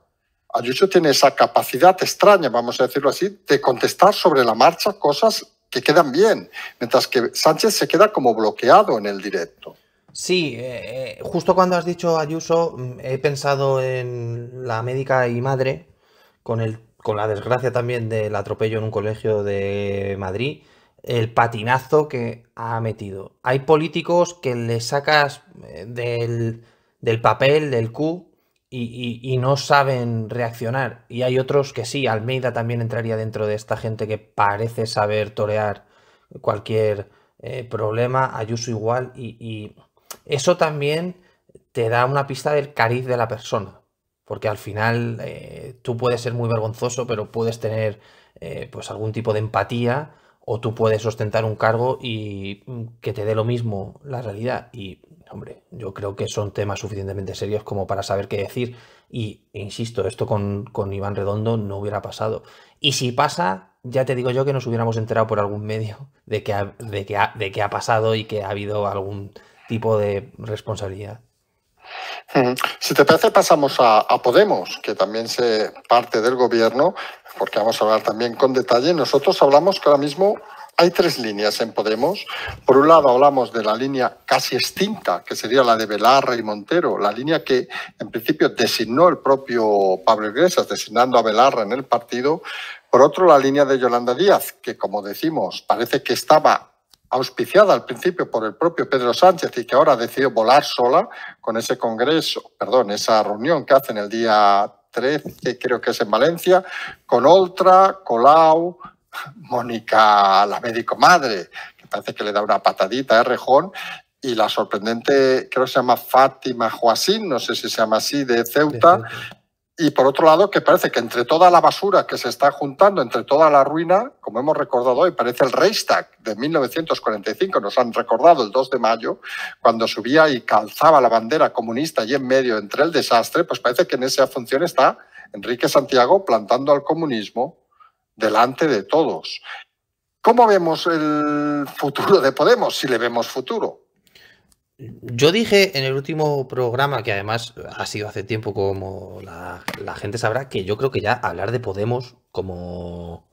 Ayuso tiene esa capacidad extraña, vamos a decirlo así, de contestar sobre la marcha cosas que quedan bien, mientras que Sánchez se queda como bloqueado en el directo. Sí, eh, eh, justo cuando has dicho Ayuso, mm, he pensado en la médica y madre, con, el, con la desgracia también del atropello en un colegio de Madrid, el patinazo que ha metido. Hay políticos que le sacas eh, del, del papel, del Q, y, no saben reaccionar. Y hay otros que sí, Almeida también entraría dentro de esta gente que parece saber torear cualquier eh, problema, Ayuso igual, y, eso también te da una pista del cariz de la persona. Porque al final eh, tú puedes ser muy vergonzoso, pero puedes tener eh, pues algún tipo de empatía o tú puedes ostentar un cargo y mm, que te dé lo mismo la realidad. Y hombre, yo creo que son temas suficientemente serios como para saber qué decir. Y, insisto, esto con, con Iván Redondo no hubiera pasado. Y si pasa, ya te digo yo que nos hubiéramos enterado por algún medio de que ha, de que ha, pasado y que ha habido algún tipo de responsabilidad. Si te parece, pasamos a, Podemos, que también se parte del gobierno, porque vamos a hablar también con detalle. Nosotros hablamos que ahora mismo hay tres líneas en Podemos. Por un lado hablamos de la línea casi extinta, que sería la de Velarra y Montero, la línea que en principio designó el propio Pablo Iglesias, designando a Velarra en el partido. Por otro, la línea de Yolanda Díaz, que como decimos parece que estaba auspiciada al principio por el propio Pedro Sánchez y que ahora ha decidido volar sola con ese congreso, perdón, esa reunión que hace en el día 13, creo que es en Valencia, con Oltra, Colau, Mónica, la médico madre, que parece que le da una patadita a Rejón, y la sorprendente, creo que se llama Fátima Joasín, no sé si se llama así, de Ceuta. Y por otro lado, que parece que entre toda la basura que se está juntando, entre toda la ruina, como hemos recordado hoy, parece el Reichstag de 1945, nos han recordado el 2 de mayo, cuando subía y calzaba la bandera comunista y en medio entre el desastre, pues parece que en esa función está Enrique Santiago plantando al comunismo delante de todos. ¿Cómo vemos el futuro de Podemos, si le vemos futuro? Yo dije en el último programa, que además ha sido hace tiempo como la, gente sabrá, que yo creo que ya hablar de Podemos como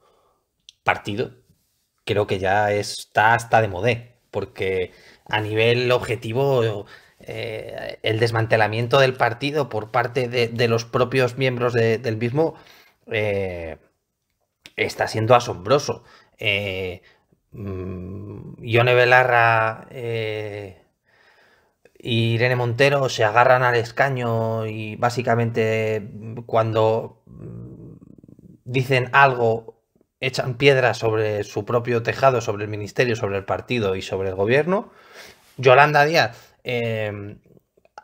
partido, creo que ya está hasta de modé, porque a nivel objetivo eh, el desmantelamiento del partido por parte de, los propios miembros del mismo eh, está siendo asombroso. Eh, mm, Ione Belarra eh, y Irene Montero se agarran al escaño y básicamente mm, cuando mm, dicen algo echan piedras sobre su propio tejado, sobre el ministerio, sobre el partido y sobre el gobierno. Yolanda Díaz eh,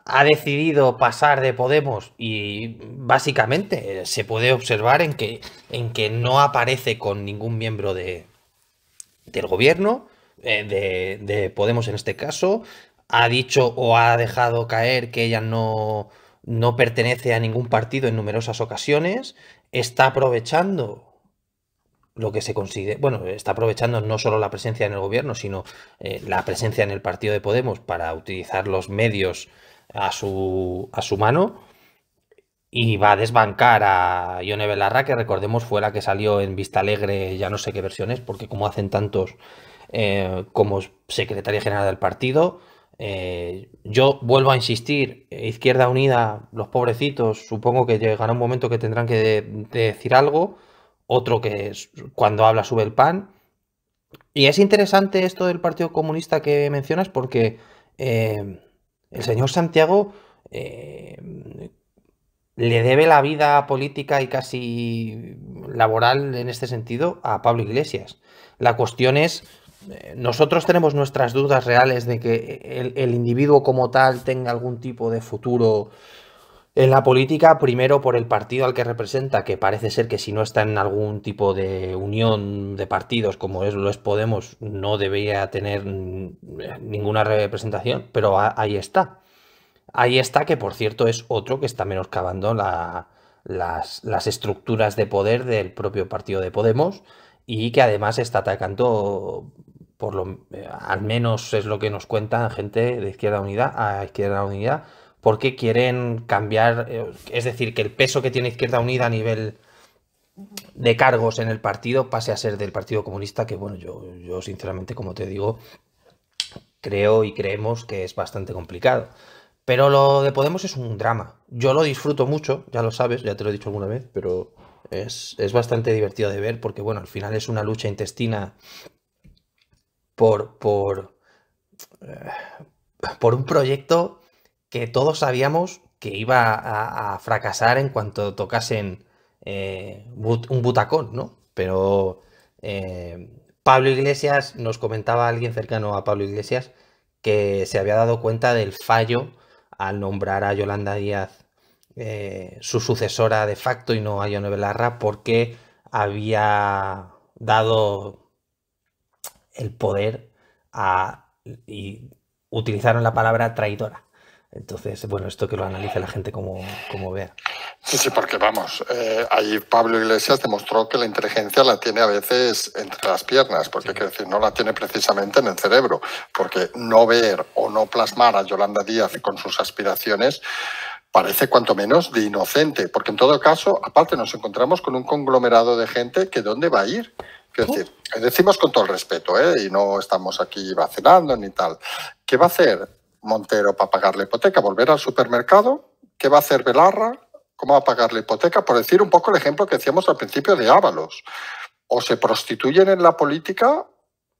ha decidido pasar de Podemos y básicamente se puede observar en que, en que no aparece con ningún miembro de, del gobierno, eh, de, Podemos en este caso, ha dicho o ha dejado caer que ella no, no pertenece a ningún partido en numerosas ocasiones, está aprovechando lo que se consigue, bueno, está aprovechando no solo la presencia en el gobierno, sino eh, la presencia en el partido de Podemos para utilizar los medios a su, a su mano y va a desbancar a Ione Belarra, que recordemos fue la que salió en Vista Alegre, ya no sé qué versiones, porque como hacen tantos eh, como secretaria general del partido. Eh, yo vuelvo a insistir, Izquierda Unida, los pobrecitos, supongo que llegará un momento que tendrán que decir algo, otro que cuando habla sube el pan. Y es interesante esto del Partido Comunista que mencionas porque eh, el señor Santiago eh, le debe la vida política y casi laboral en este sentido a Pablo Iglesias. La cuestión es, eh, nosotros tenemos nuestras dudas reales de que el individuo como tal tenga algún tipo de futuro en la política, primero por el partido al que representa, que parece ser que si no está en algún tipo de unión de partidos como es, lo es Podemos, no debería tener ninguna representación, pero ahí está. Ahí está, que por cierto es otro que está menoscabando las, las estructuras de poder del propio partido de Podemos y que además está atacando por lo, eh, al menos es lo que nos cuentan gente de Izquierda Unida a Izquierda Unida porque quieren cambiar, eh, es decir, que el peso que tiene Izquierda Unida a nivel de cargos en el partido pase a ser del Partido Comunista, que bueno, yo, yo sinceramente, como te digo, creo y creemos que es bastante complicado. Pero lo de Podemos es un drama. Yo lo disfruto mucho, ya lo sabes, ya te lo he dicho alguna vez, pero es, bastante divertido de ver porque, bueno, al final es una lucha intestina por, por, eh, por un proyecto que todos sabíamos que iba a, fracasar en cuanto tocasen eh, un butacón, ¿no? Pero eh, Pablo Iglesias, nos comentaba alguien cercano a Pablo Iglesias, que se había dado cuenta del fallo al nombrar a Yolanda Díaz eh, su sucesora de facto y no a Yone Belarra porque había dado el poder a... y utilizaron la palabra traidora. Entonces, bueno, esto que lo analice la gente como, como vea. Sí, sí, porque vamos, eh, ahí Pablo Iglesias demostró que la inteligencia la tiene a veces entre las piernas, porque quiere decir, no la tiene precisamente en el cerebro, porque no ver o no plasmar a Yolanda Díaz con sus aspiraciones parece cuanto menos de inocente, porque en todo caso, aparte nos encontramos con un conglomerado de gente que dónde va a ir. Quiero decir, decimos con todo el respeto, ¿eh? y no estamos aquí vacilando ni tal. ¿Qué va a hacer? Montero para pagar la hipoteca? ¿Volver al supermercado? ¿Qué va a hacer Belarra? ¿Cómo va a pagar la hipoteca? Por decir un poco el ejemplo que decíamos al principio de Ábalos. O se prostituyen en la política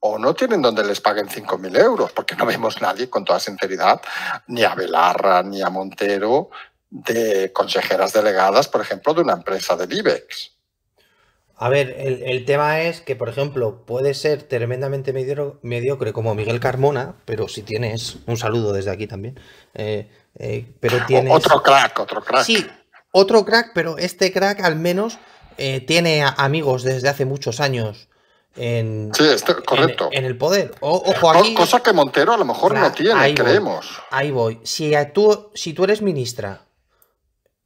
o no tienen donde les paguen 5.000 euros, porque no vemos nadie, con toda sinceridad, ni a Belarra ni a Montero de consejeras delegadas, por ejemplo, de una empresa del IBEX. A ver, el, tema es que, por ejemplo, puede ser tremendamente mediocre, como Miguel Carmona, pero si tienes, un saludo desde aquí también, eh, eh, pero tienes... Otro crack, otro crack. Sí, otro crack, pero este crack al menos eh, tiene amigos desde hace muchos años en, correcto. En, el poder. O, ojo aquí, Cosa que Montero a lo mejor no tiene, creemos. ahí voy. Si tú, si tú eres ministra,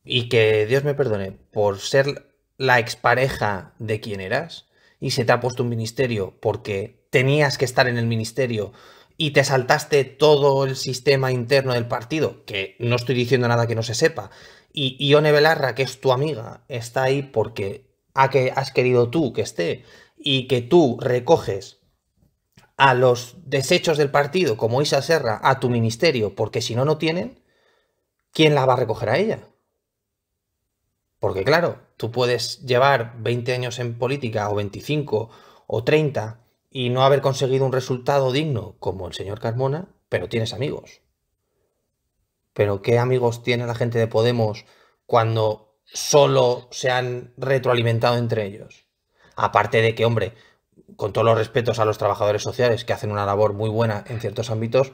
y que Dios me perdone, por ser la expareja de quien eras y se te ha puesto un ministerio porque tenías que estar en el ministerio y te saltaste todo el sistema interno del partido, que no estoy diciendo nada que no se sepa, y Ione Belarra, que es tu amiga, está ahí porque a que has querido tú que esté y que tú recoges a los desechos del partido, como Isa Serra, a tu ministerio, porque si no, no tienen, ¿quién la va a recoger a ella? Porque claro, tú puedes llevar 20 años en política o 25 o 30 y no haber conseguido un resultado digno como el señor Carmona, pero tienes amigos. Pero ¿qué amigos tiene la gente de Podemos cuando solo se han retroalimentado entre ellos? Aparte de que, hombre, con todos los respetos a los trabajadores sociales que hacen una labor muy buena en ciertos ámbitos,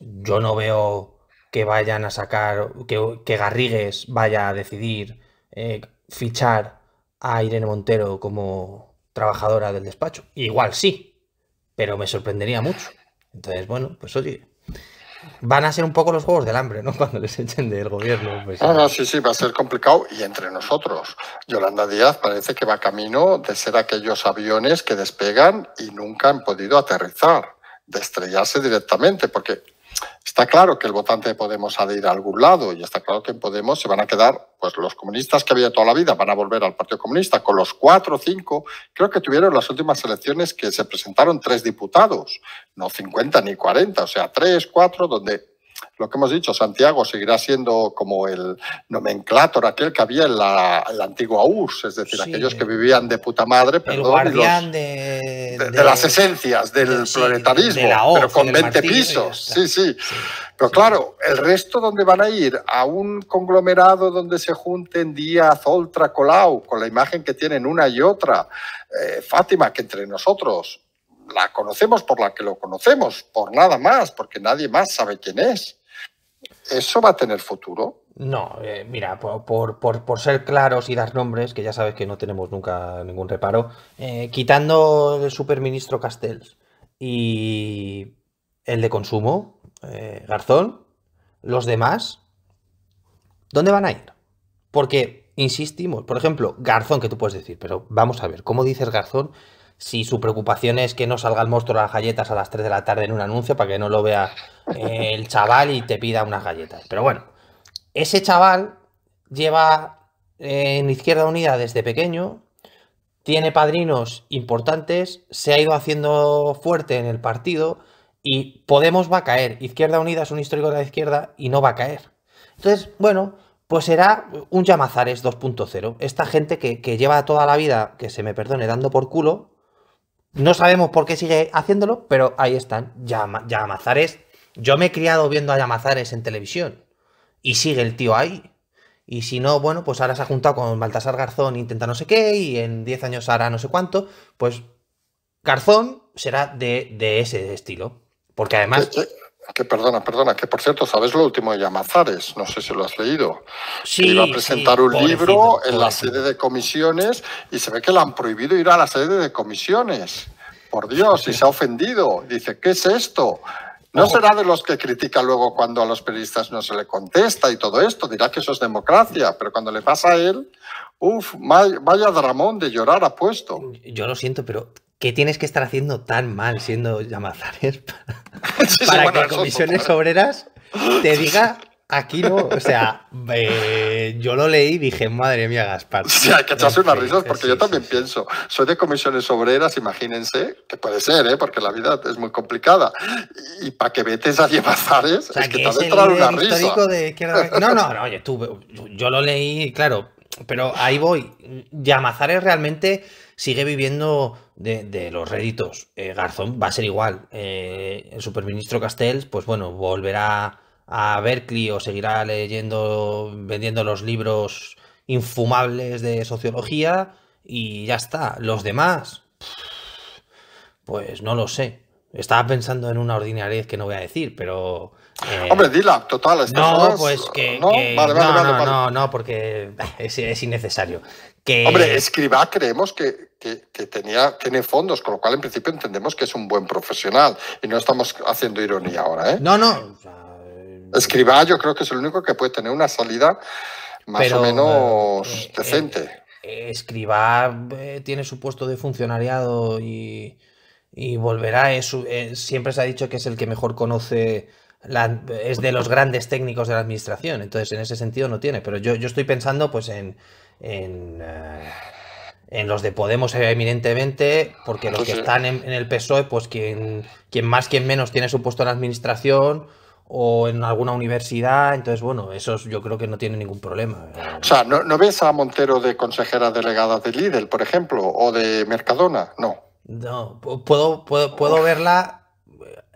yo no veo que vayan a sacar, que, que Garrigues vaya a decidir eh, fichar a Irene Montero como trabajadora del despacho. Igual sí, pero me sorprendería mucho. Entonces, bueno, pues oye, van a ser un poco los juegos del hambre, ¿no? [LAUGHS] Cuando les echen del gobierno. Ah, no, eh. sí, sí, va a ser complicado. Y entre nosotros, Yolanda Díaz parece que va camino de ser aquellos aviones que despegan y nunca han podido aterrizar, de estrellarse directamente, porque Está claro que el votante de Podemos ha de ir a algún lado y está claro que en Podemos se van a quedar, pues los comunistas que había toda la vida van a volver al Partido Comunista con los cuatro o cinco. Creo que tuvieron las últimas elecciones que se presentaron tres diputados, no 50 ni 40, o sea, tres, cuatro, donde lo que hemos dicho, Santiago seguirá siendo como el nomenclátor, aquel que había en la, antigua es decir, aquellos que vivían de puta madre, perdón, de, las esencias del pero con 20 pisos. Sí, sí, Pero claro, el resto donde van a ir, a un conglomerado donde se junten Díaz, Oltra, Colau, con la imagen que tienen una y otra, eh, Fátima, que entre nosotros la conocemos por la que lo conocemos, por nada más, porque nadie más sabe quién es. ¿Eso va a tener futuro? No, eh, mira, por, ser claros y dar nombres, que ya sabes que no tenemos nunca ningún reparo, eh, quitando el superministro Castells y el de consumo, eh, Garzón, los demás, ¿dónde van a ir? Porque, insistimos, por ejemplo, Garzón, que tú puedes decir, pero vamos a ver, ¿cómo dices Garzón si su preocupación es que no salga el monstruo a las galletas a las 3 de la tarde en un anuncio para que no lo vea eh, el chaval y te pida unas galletas. Pero bueno, ese chaval lleva eh, en Izquierda Unida desde pequeño, tiene padrinos importantes, se ha ido haciendo fuerte en el partido y Podemos va a caer. Izquierda Unida es un histórico de la izquierda y no va a caer. Entonces, bueno, pues será un Yamazares 2.0. Esta gente que, que lleva toda la vida, que se me perdone, dando por culo, no sabemos por qué sigue haciéndolo, pero ahí están. Llama, Llamazares. Yo me he criado viendo a Llamazares en televisión. Y sigue el tío ahí. Y si no, bueno, pues ahora se ha juntado con Baltasar Garzón, intenta no sé qué, y en 10 años hará no sé cuánto. Pues Garzón será de, ese estilo. Porque además que perdona, perdona, que por cierto, ¿sabes lo último de Llamazares? No sé si lo has leído. Sí. Que iba a presentar un libro en la sede de comisiones y se ve que le han prohibido ir a la sede de comisiones. Por Dios, y se ha ofendido. Dice, ¿qué es esto? ¿No será de los que critica luego cuando a los periodistas no se le contesta y todo esto? Dirá que eso es democracia, pero cuando le pasa a él, uff, vaya Ramón de llorar apuesto. puesto. Yo lo siento, pero ¿qué tienes que estar haciendo tan mal siendo Llamazares [LAUGHS] para, que Comisiones Obreras te diga Aquí no, o sea, eh, yo lo leí y dije, madre mía, Gaspar. [LAUGHS] Sí, hay que echarse unas risas porque yo también pienso, soy de comisiones obreras, imagínense, que puede ser, ¿eh? porque la vida es muy complicada. Y, para que vetes a bazares, es que, te una risa. no, no, no, oye, tú, yo lo leí, claro, pero ahí voy. Yamazares realmente sigue viviendo de, los réditos. Eh, Garzón va a ser igual. Eh, el superministro Castells, pues bueno, volverá a Berkeley o seguirá leyendo, vendiendo los libros infumables de sociología y ya está. Los demás, pues no lo sé. Estaba pensando en una ordinariedad que no voy a decir, pero... Eh, Hombre, dila, total. no, pues que... No, no, no, porque [LAUGHS] es, innecesario. Que... Hombre, escriba, creemos que, tenía, tiene fondos, con lo cual en principio entendemos que es un buen profesional. Y no estamos haciendo ironía ahora, ¿eh? No, no, Escribá yo creo que es el único que puede tener una salida más o menos eh, eh, decente. Eh, Escribá tiene su puesto de funcionariado y, volverá. siempre se ha dicho que es el que mejor conoce la, es de los grandes técnicos de la administración, entonces en ese sentido no tiene. Pero yo, yo estoy pensando pues en, en, los de Podemos eminentemente, porque los pues que están en, el PSOE, pues quien, quien, más, quien menos tiene su puesto en la administración o en alguna universidad. Entonces, bueno, eso yo creo que no tiene ningún problema. O sea, ¿no, ves a Montero de consejera delegada de Lidl, por ejemplo, o de Mercadona? No. No, puedo, puedo, puedo verla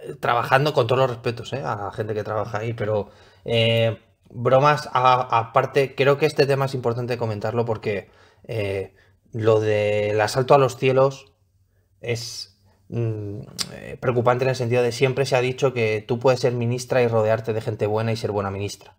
eh, trabajando con todos los respetos eh, a la gente que trabaja ahí, pero eh, bromas aparte, creo que este tema es importante comentarlo porque lo del asalto a los cielos es Mm, eh, preocupante en el sentido de siempre se ha dicho que tú puedes ser ministra y rodearte de gente buena y ser buena ministra.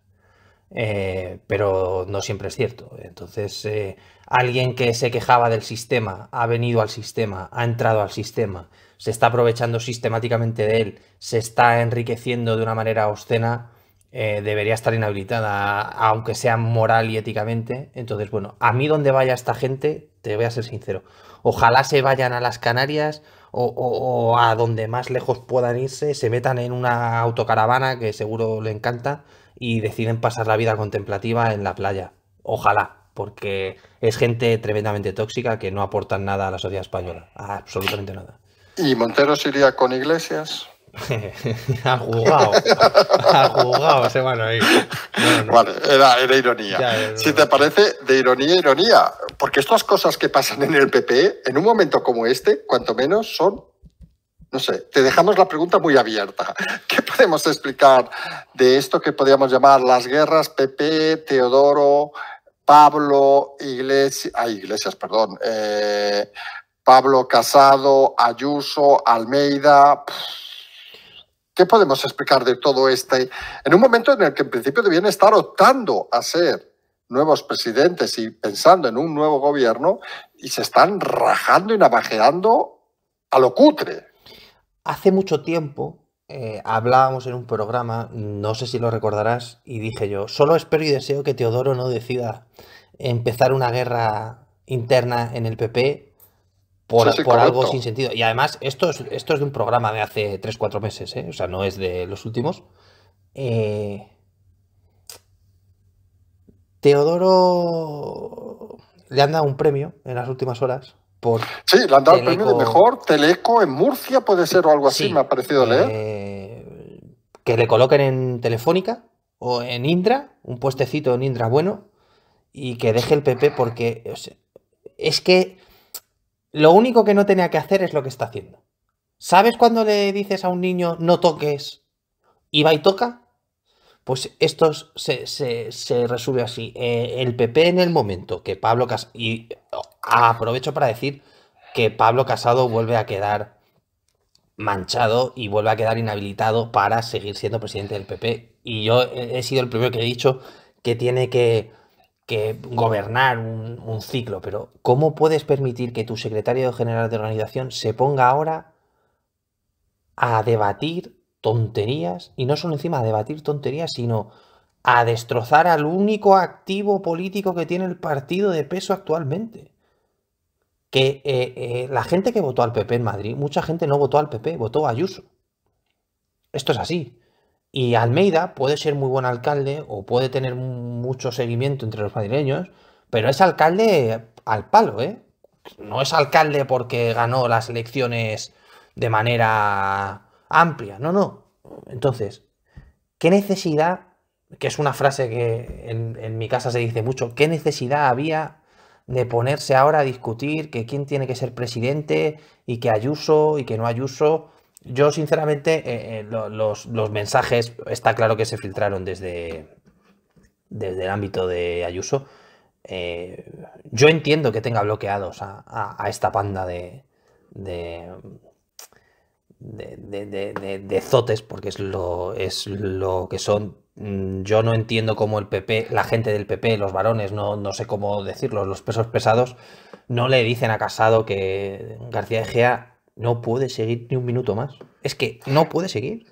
Eh, pero no siempre es cierto. Entonces, eh, alguien que se quejaba del sistema, ha venido al sistema, ha entrado al sistema, se está aprovechando sistemáticamente de él, se está enriqueciendo de una manera obscena, debería estar inhabilitada, aunque sea moral y éticamente. Entonces, bueno, a mí donde vaya esta gente, te voy a ser sincero, ojalá se vayan a las Canarias o, a donde más lejos puedan irse, se metan en una autocaravana que seguro le encanta y deciden pasar la vida contemplativa en la playa. Ojalá, porque es gente tremendamente tóxica que no aportan nada a la sociedad española, absolutamente nada. ¿Y Monteros iría con Iglesias? [LAUGHS] ha jugado, ha jugado ese mano ahí. Vale, era, ironía. si te parece, de ironía, ironía porque estas cosas que pasan en el PP, e, en un momento como este, cuanto menos son, no sé, te dejamos la pregunta muy abierta. [LAUGHS] ¿Qué podemos explicar de esto que podríamos llamar las guerras PP, e, Teodoro, Pablo, Iglesias, ah, Iglesias, perdón, eh, Pablo Casado, Ayuso, Almeida? ¿Qué podemos explicar de todo esto? En un momento en el que en principio debían estar optando a ser nuevos presidentes y pensando en un nuevo gobierno y se están rajando y navajeando a lo cutre. Hace mucho tiempo eh, hablábamos en un programa, no sé si lo recordarás, y dije yo, solo espero y deseo que Teodoro no decida empezar una guerra interna en el PP por, por algo sin sentido. Y además, esto es, esto es de un programa de hace 3-4 meses, ¿eh? o sea, no es de los últimos. Eh, Teodoro le han dado un premio en las últimas horas. Por sí, le han dado el premio de mejor Teleco en Murcia, puede ser, o algo así, me ha parecido eh, leer. que le coloquen en Telefónica o en Indra, un puestecito en Indra bueno, y que deje el PP porque es que lo único que no tenía que hacer es lo que está haciendo. ¿Sabes cuando le dices a un niño no toques y va y toca? Pues esto se, se, así. Eh, el PP en el momento que Pablo Casado... Y aprovecho para decir que Pablo Casado vuelve a quedar manchado y vuelve a quedar inhabilitado para seguir siendo presidente del PP. Y yo he sido el primero que he dicho que tiene que, gobernar un ciclo, pero ¿cómo puedes permitir que tu secretario general de organización se ponga ahora a debatir tonterías, y no solo encima a debatir tonterías, sino a destrozar al único activo político que tiene el partido de peso actualmente. Que eh, eh, la gente que votó al PP en Madrid, mucha gente no votó al PP, votó a Ayuso. Esto es así. Y Almeida puede ser muy buen alcalde o puede tener mucho seguimiento entre los madrileños, pero es alcalde al palo, ¿eh? No es alcalde porque ganó las elecciones de manera amplia. No, no. Entonces, ¿qué necesidad, que es una frase que en, mi casa se dice mucho, qué necesidad había de ponerse ahora a discutir que quién tiene que ser presidente y que Ayuso y que no Ayuso? Yo, sinceramente, eh, eh, los, mensajes, está claro que se filtraron desde, desde el ámbito de Ayuso. Eh, yo entiendo que tenga bloqueados a, esta panda de, de, zotes, porque es lo, es lo que son. Mm, yo no entiendo cómo el PP, la gente del PP, los varones, no, no sé cómo decirlo, los pesos pesados, no le dicen a Casado que García Egea no puede seguir ni un minuto más. Es que no puede seguir.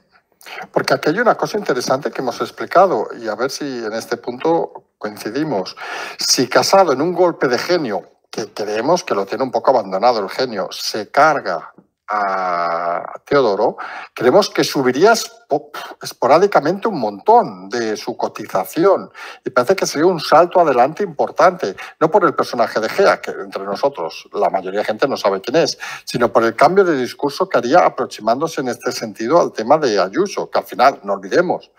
Porque aquí hay una cosa interesante que hemos explicado y a ver si en este punto coincidimos. Si Casado en un golpe de genio, que creemos que lo tiene un poco abandonado el genio, se carga a Teodoro, creemos que subiría esporádicamente un montón de su cotización y parece que sería un salto adelante importante, no por el personaje de Gea, que entre nosotros la mayoría de gente no sabe quién es, sino por el cambio de discurso que haría aproximándose en este sentido al tema de Ayuso, que al final, no olvidemos,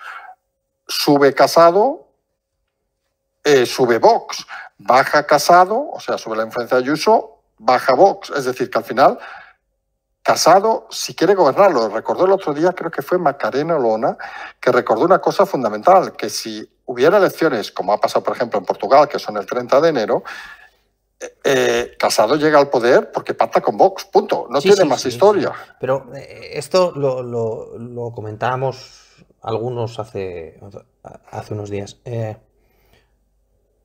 sube casado, eh, sube Vox, baja casado, o sea, sube la influencia de Ayuso, baja Vox, es decir, que al final Casado, si quiere gobernarlo, recordó el otro día, creo que fue Macarena Lona, que recordó una cosa fundamental, que si hubiera elecciones, como ha pasado por ejemplo en Portugal, que son el 30 de enero, eh, eh, Casado llega al poder porque pacta con Vox, punto. No tiene más historia. Pero eh, esto lo, comentábamos algunos hace, unos días.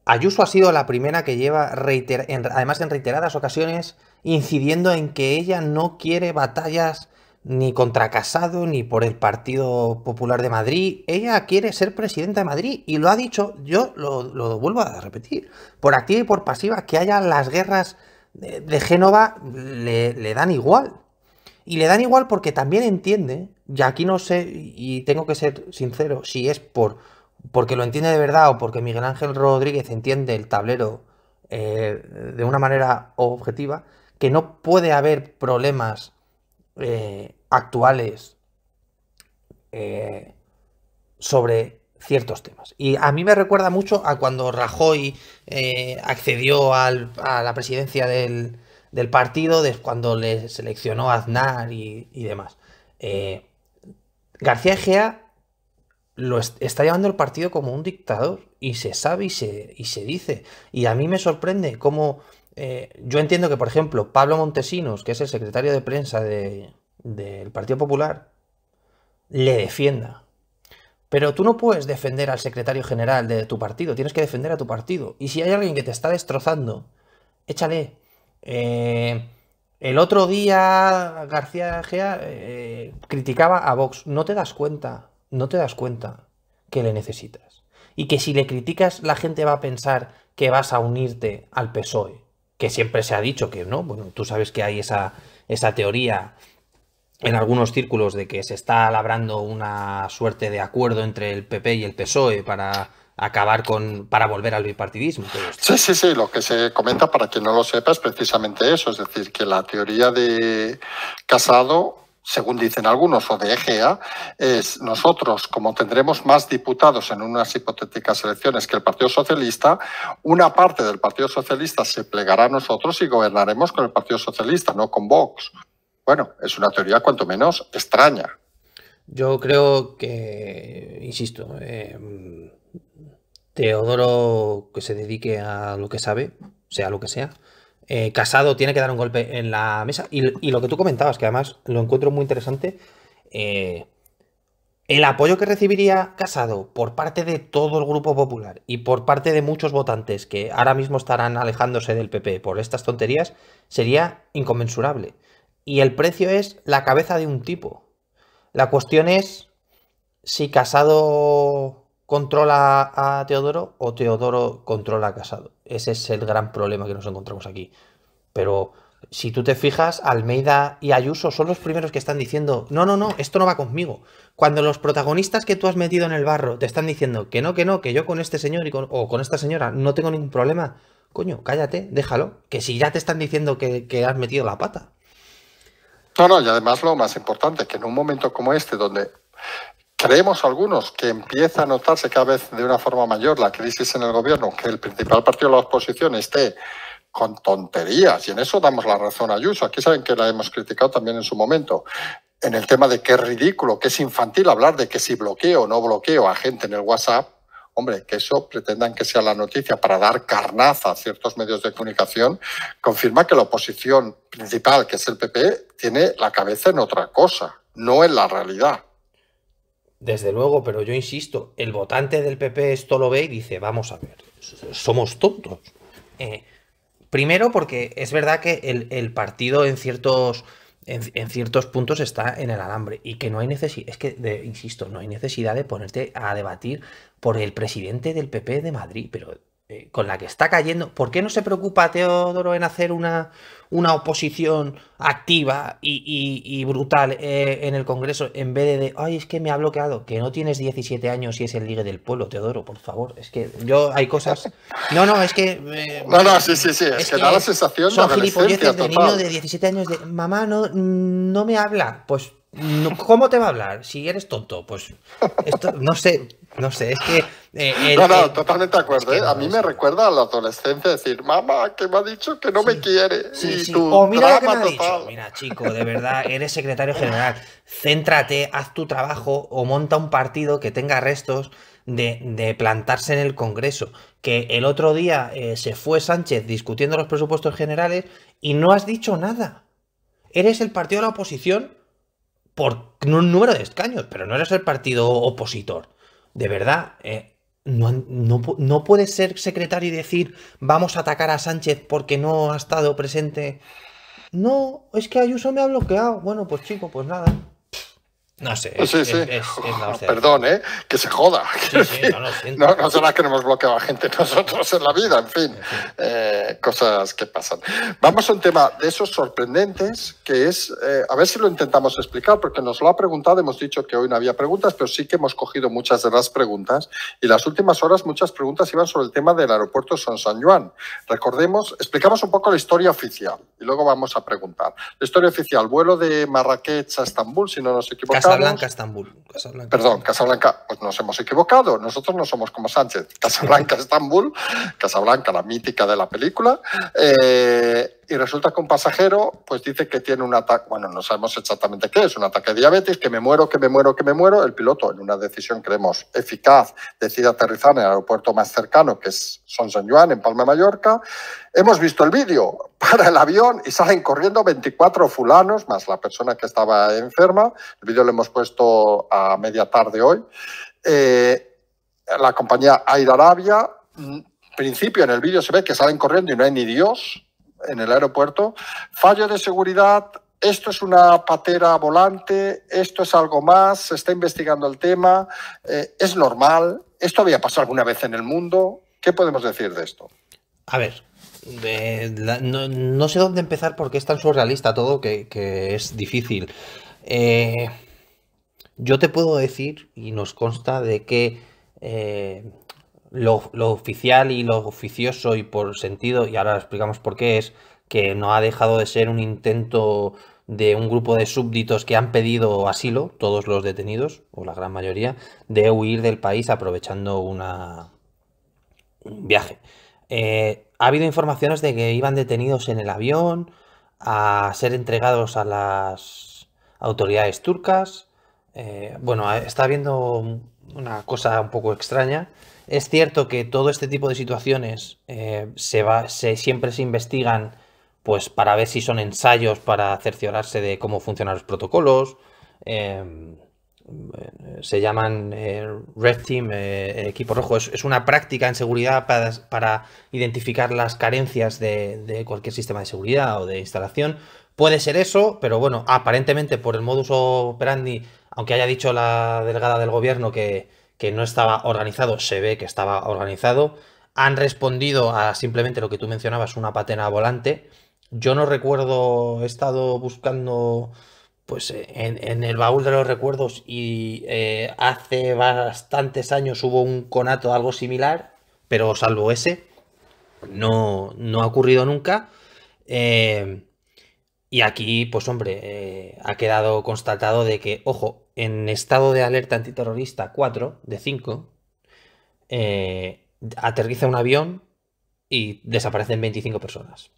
Ayuso ha sido la primera que lleva, reiter, además en reiteradas ocasiones, incidiendo en que ella no quiere batallas ni contra Casado ni por el Partido Popular de Madrid. Ella quiere ser presidenta de Madrid y lo ha dicho, yo lo, vuelvo a repetir, por activa y por pasiva, que haya las guerras de, Génova le, dan igual. Y le dan igual porque también entiende, y aquí no sé, y tengo que ser sincero, si es por porque lo entiende de verdad o porque Miguel Ángel Rodríguez entiende el tablero eh, de una manera objetiva, que no puede haber problemas eh, actuales eh, sobre ciertos temas. Y a mí me recuerda mucho a cuando Rajoy eh, accedió a la presidencia del, partido, de cuando le seleccionó a Aznar y, demás. García Ejea lo está llevando el partido como un dictador y se sabe y se dice. Y a mí me sorprende cómo eh, yo entiendo que, por ejemplo, Pablo Montesinos, que es el secretario de prensa del Partido Popular, le defienda. Pero tú no puedes defender al secretario general de tu partido, tienes que defender a tu partido. Y si hay alguien que te está destrozando, échale. Eh, el otro día García Gea eh, criticaba a Vox. No te das cuenta, no te das cuenta que le necesitas. Y que si le criticas, la gente va a pensar que vas a unirte al PSOE que siempre se ha dicho que no, bueno, tú sabes que hay esa, esa teoría en algunos círculos de que se está labrando una suerte de acuerdo entre el PP y el PSOE para acabar con para volver al bipartidismo. Sí, sí, sí, lo que se comenta para quien no lo sepa es precisamente eso, es decir, que la teoría de Casado según dicen algunos, o de EGA, es nosotros, como tendremos más diputados en unas hipotéticas elecciones que el Partido Socialista, una parte del Partido Socialista se plegará a nosotros y gobernaremos con el Partido Socialista, no con Vox. Bueno, es una teoría cuanto menos extraña. Yo creo que, insisto, eh, Teodoro que se dedique a lo que sabe, sea lo que sea, eh, casado tiene que dar un golpe en la mesa. Y, lo que tú comentabas, que además lo encuentro muy interesante, eh, el apoyo que recibiría Casado por parte de todo el Grupo Popular y por parte de muchos votantes que ahora mismo estarán alejándose del PP por estas tonterías sería inconmensurable. Y el precio es la cabeza de un tipo. La cuestión es si Casado controla a Teodoro o Teodoro controla a Casado. Ese es el gran problema que nos encontramos aquí. Pero si tú te fijas, Almeida y Ayuso son los primeros que están diciendo, no, no, no, esto no va conmigo. Cuando los protagonistas que tú has metido en el barro te están diciendo que no, que no, que yo con este señor y con, o con esta señora no tengo ningún problema, coño, cállate, déjalo, que si ya te están diciendo que, que has metido la pata. No, no, y además lo más importante es que en un momento como este, donde Creemos algunos que empieza a notarse cada vez de una forma mayor la crisis en el gobierno, que el principal partido de la oposición esté con tonterías, y en eso damos la razón a Ayuso. Aquí saben que la hemos criticado también en su momento, en el tema de que es ridículo, que es infantil hablar de que si bloqueo o no bloqueo a gente en el WhatsApp. Hombre, que eso pretendan que sea la noticia para dar carnaza a ciertos medios de comunicación, confirma que la oposición principal, que es el PP, tiene la cabeza en otra cosa, no en la realidad desde luego, pero yo insisto, el votante del PP esto lo ve y dice, vamos a ver, somos tontos. Eh, primero porque es verdad que el, partido en ciertos... En, ciertos puntos está en el alambre y que no hay necesidad, es que, de, insisto, no hay necesidad de ponerte a debatir por el presidente del PP de Madrid, pero eh, con la que está cayendo, ¿por qué no se preocupa Teodoro en hacer una, una oposición activa y, brutal eh, en el Congreso en vez de, ay, es que me ha bloqueado, que no tienes 17 años y es el Ligue del Pueblo, Teodoro, por favor. Es que yo hay cosas... No, no, es que... Eh, [LAUGHS] no, no, sí, sí, sí, es, que, da la sensación son de gilipolleces de niño de 17 años de, mamá, no, no me habla, pues... ¿Cómo te va a hablar? Si eres tonto, pues no sé, no sé, es que. Eh, no, no, totalmente acuerdo. ¿eh? A mí me recuerda a la adolescencia decir, mamá, que me ha dicho que no me quiere. o mira dicho. Mira, chico, de verdad, eres secretario general. Céntrate, haz tu trabajo o monta un partido que tenga restos de, plantarse en el Congreso. Que el otro día eh, se fue Sánchez discutiendo los presupuestos generales y no has dicho nada. Eres el partido de la oposición por un número de escaños, pero no eres el partido opositor de verdad, eh, no, no, no, puede ser secretario y decir vamos a atacar a Sánchez porque no ha estado presente. No, es que Ayuso me ha bloqueado. Bueno, pues chico, pues nada. No sé. sí, perdón, ¿eh? Que se joda. [LAUGHS] no, no, será que no hemos bloqueado a gente [LAUGHS] nosotros en la vida, en fin. Eh, cosas que pasan. Vamos a un tema de esos sorprendentes, que es, eh, a ver si lo intentamos explicar, porque nos lo ha preguntado, hemos dicho que hoy no había preguntas, pero sí que hemos cogido muchas de las preguntas. Y las últimas horas muchas preguntas iban sobre el tema del aeropuerto Son San Juan. Recordemos, explicamos un poco la historia oficial y luego vamos a preguntar. La historia oficial, vuelo de Marrakech a Estambul, si no nos equivocamos. Casablanca, Estambul. Perdón, Casablanca, pues nos hemos equivocado. Nosotros no somos como Sánchez. Casablanca, [LAUGHS] Estambul, Casablanca, la mítica de la película. Eh, y resulta que un pasajero pues dice que tiene un ataque, bueno, no sabemos exactamente qué es, un ataque de diabetes, que me muero, que me muero, que me muero. El piloto, en una decisión creemos eficaz, decide aterrizar en el aeropuerto más cercano, que es Son San Juan, en Palma Mallorca. Hemos visto el vídeo, [LAUGHS] para el avión y salen corriendo 24 fulanos, más la persona que estaba enferma. El vídeo lo hemos puesto a media tarde hoy. Eh, la compañía Air Arabia, mm, principio en el vídeo se ve que salen corriendo y no hay ni Dios en el aeropuerto. Fallo de seguridad, esto es una patera volante, esto es algo más, se está investigando el tema, eh, es normal, esto había pasado alguna vez en el mundo. ¿Qué podemos decir de esto? A ver, no, sé dónde empezar porque es tan surrealista todo que, es difícil. Eh, yo te puedo decir, y nos consta, de que eh, lo, oficial y lo oficioso y por sentido, y ahora explicamos por qué es, que no ha dejado de ser un intento de un grupo de súbditos que han pedido asilo, todos los detenidos, o la gran mayoría, de huir del país aprovechando una... un viaje. Eh, ha habido informaciones de que iban detenidos en el avión, a ser entregados a las autoridades turcas. Eh, bueno, está habiendo una cosa un poco extraña. Es cierto que todo este tipo de situaciones eh, se va, se, siempre se investigan pues, para ver si son ensayos, para cerciorarse de cómo funcionan los protocolos. Em, se llaman eh, Red Team, eh, equipo rojo. Es, una práctica en seguridad para, identificar las carencias de, de cualquier sistema de seguridad o de instalación. Puede ser eso, pero bueno, aparentemente por el modus operandi aunque haya dicho la delgada del gobierno que, no estaba organizado, se ve que estaba organizado. Han respondido a simplemente lo que tú mencionabas, una patena volante. Yo no recuerdo, he estado buscando pues en, el baúl de los recuerdos y eh, hace bastantes años hubo un conato algo similar, pero salvo ese, no, ha ocurrido nunca. Eh, y aquí, pues hombre, eh, ha quedado constatado de que, ojo, en estado de alerta antiterrorista 4 de 5, eh, aterriza un avión y desaparecen 25 personas.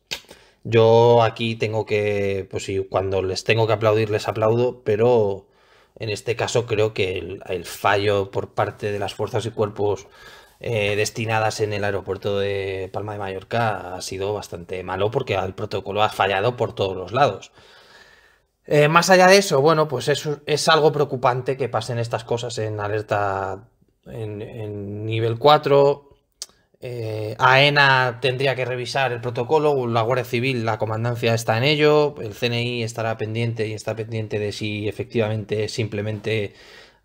Yo aquí tengo que, pues sí, cuando les tengo que aplaudir, les aplaudo, pero en este caso creo que el, fallo por parte de las fuerzas y cuerpos eh, destinadas en el aeropuerto de Palma de Mallorca ha sido bastante malo porque el protocolo ha fallado por todos los lados. Eh, más allá de eso, bueno, pues es, es algo preocupante que pasen estas cosas en alerta en, nivel 4. Eh, AENA tendría que revisar el protocolo, la Guardia Civil, la comandancia está en ello, el CNI estará pendiente y está pendiente de si efectivamente es simplemente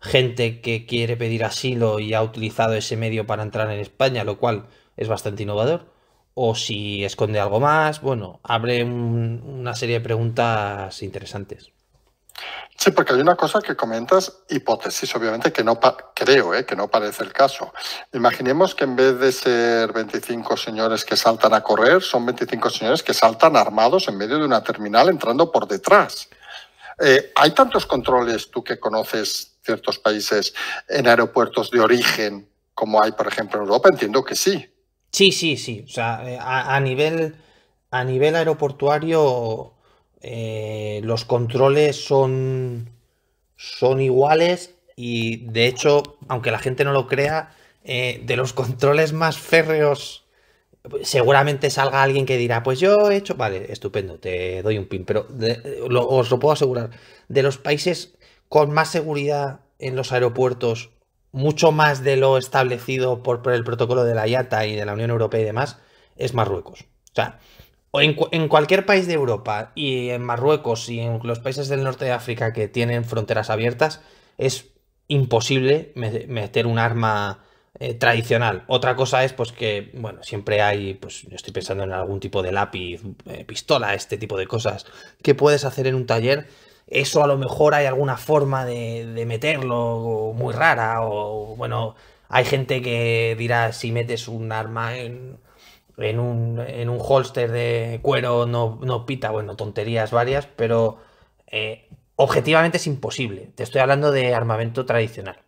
gente que quiere pedir asilo y ha utilizado ese medio para entrar en España, lo cual es bastante innovador o si esconde algo más. Bueno, abre una serie de preguntas interesantes. Sí, porque hay una cosa que comentas, hipótesis, obviamente, que no creo, ¿eh? que no parece el caso. Imaginemos que en vez de ser 25 señores que saltan a correr, son 25 señores que saltan armados en medio de una terminal entrando por detrás. Eh, ¿Hay tantos controles, tú que conoces ciertos países, en aeropuertos de origen como hay, por ejemplo, en Europa? Entiendo que sí. Sí, sí, sí. O sea, eh, a, nivel, a nivel aeroportuario, eh, los controles son, son iguales y de hecho, aunque la gente no lo crea, eh, de los [LAUGHS] controles más férreos, seguramente salga alguien que dirá, pues yo he hecho, vale, estupendo, te doy un pin, pero os lo puedo asegurar, de los países con más seguridad en los aeropuertos mucho más de lo establecido por, por el protocolo de la IATA y de la Unión Europea y demás, es Marruecos. O sea, en, cualquier país de Europa y en Marruecos y en los países del norte de África que tienen fronteras abiertas, es imposible meter un arma eh, tradicional. Otra cosa es pues que, bueno, siempre hay, pues yo estoy pensando en algún tipo de lápiz, eh, pistola, este tipo de cosas que puedes hacer en un taller eso a lo mejor hay alguna forma de, meterlo muy rara o bueno, hay gente que dirá si metes un arma en, un, holster de cuero no, no pita, bueno, tonterías varias, pero eh, objetivamente es imposible. Te estoy hablando de armamento tradicional.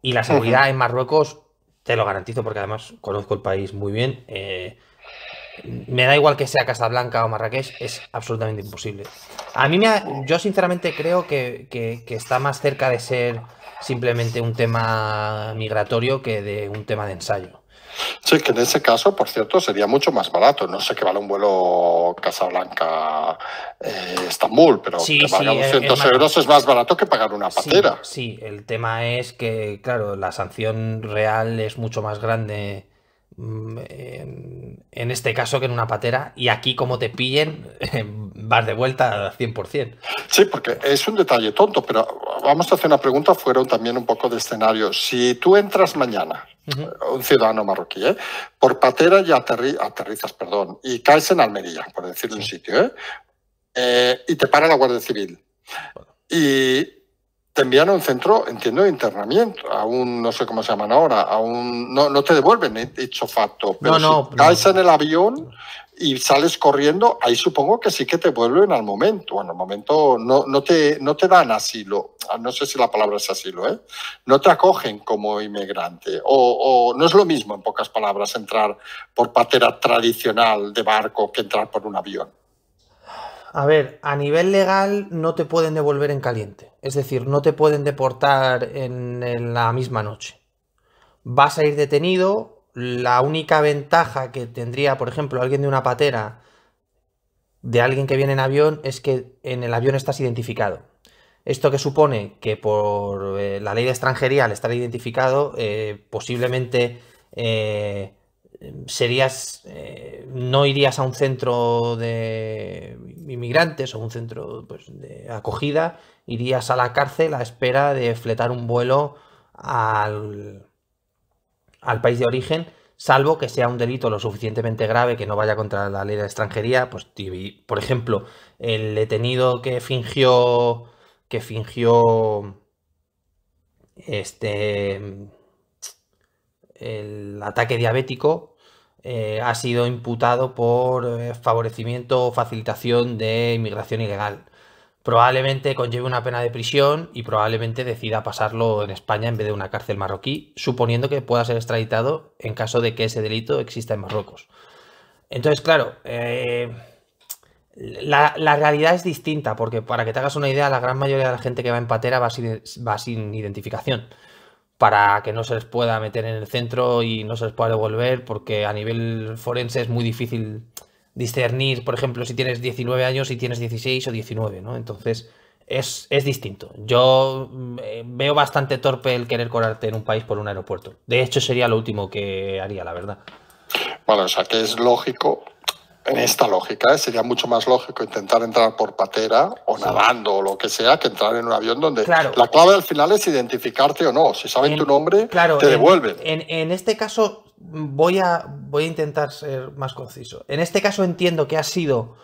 Y la seguridad en Marruecos, te lo garantizo porque además conozco el país muy bien. Eh, me da igual que sea Casablanca o Marrakech, es absolutamente imposible. A mí me yo sinceramente creo que, que, está más cerca de ser simplemente un tema migratorio que de un tema de ensayo. Sí, que en ese caso, por cierto, sería mucho más barato. No sé qué vale un vuelo Casablanca-Estambul, eh, pero que valga 200 euros es más barato que pagar una patera. sí, el tema es que, claro, la sanción real es mucho más grande Mm, en, este caso que en una patera, y aquí como te pillen, [LAUGHS] vas de vuelta al 100%. Sí, porque es un detalle tonto, pero vamos a hacer una pregunta fuera también un poco de escenario. Si tú entras mañana, un ciudadano marroquí, ¿eh? por patera y aterrizas, perdón, y caes en Almería, por decir un sitio, ¿eh? ¿eh? y te para la Guardia Civil. Y te envían a un centro, entiendo, de internamiento, a un, no sé cómo se llaman ahora, a un, no, no te devuelven, hecho facto, pero no, no, caes en el avión y sales corriendo, ahí supongo que sí que te vuelven al momento, bueno, al momento no, no, te, no te dan asilo, ah, no sé si la palabra es asilo, ¿eh? no te acogen como inmigrante, o, o no es lo mismo, en pocas palabras, entrar por patera tradicional de barco que entrar por un avión. A ver, a nivel legal no te pueden devolver en caliente. Es decir, no te pueden deportar en, la misma noche. Vas a ir detenido. La única ventaja que tendría, por ejemplo, alguien de una patera de alguien que viene en avión es que en el avión estás identificado. Esto que supone que por eh, la ley de extranjería al estar identificado, eh, posiblemente eh, serías, eh, no irías a un centro de inmigrantes o un centro pues, de acogida, irías a la cárcel a espera de fletar un vuelo al, país de origen, salvo que sea un delito lo suficientemente grave que no vaya contra la ley de extranjería. Pues, por ejemplo, el detenido que fingió que fingió este el ataque diabético eh, ha sido imputado por eh, favorecimiento o facilitación de inmigración ilegal. Probablemente conlleve una pena de prisión y probablemente decida pasarlo en España en vez de una cárcel marroquí, suponiendo que pueda ser extraditado en caso de que ese delito exista en Marruecos. Entonces, claro, eh, la, realidad es distinta, porque para que te hagas una idea, la gran mayoría de la gente que va en patera va sin identificación para que no se les pueda meter en el centro y no se les pueda devolver, porque a nivel forense es muy difícil discernir, por ejemplo, si tienes 19 años, si tienes 16 o 19, ¿no? Entonces, es, distinto. Yo mm, eh, veo bastante torpe el querer corarte en un país por un aeropuerto. De hecho, sería lo último que haría, la verdad. Bueno, o sea, que es lógico en esta lógica, ¿eh? sería mucho más lógico intentar entrar por patera o nadando o lo que sea que entrar en un avión donde la clave al final es identificarte o no. Si saben tu nombre, te devuelven. En, este caso, voy a, voy a intentar ser más conciso. En este caso entiendo que ha sido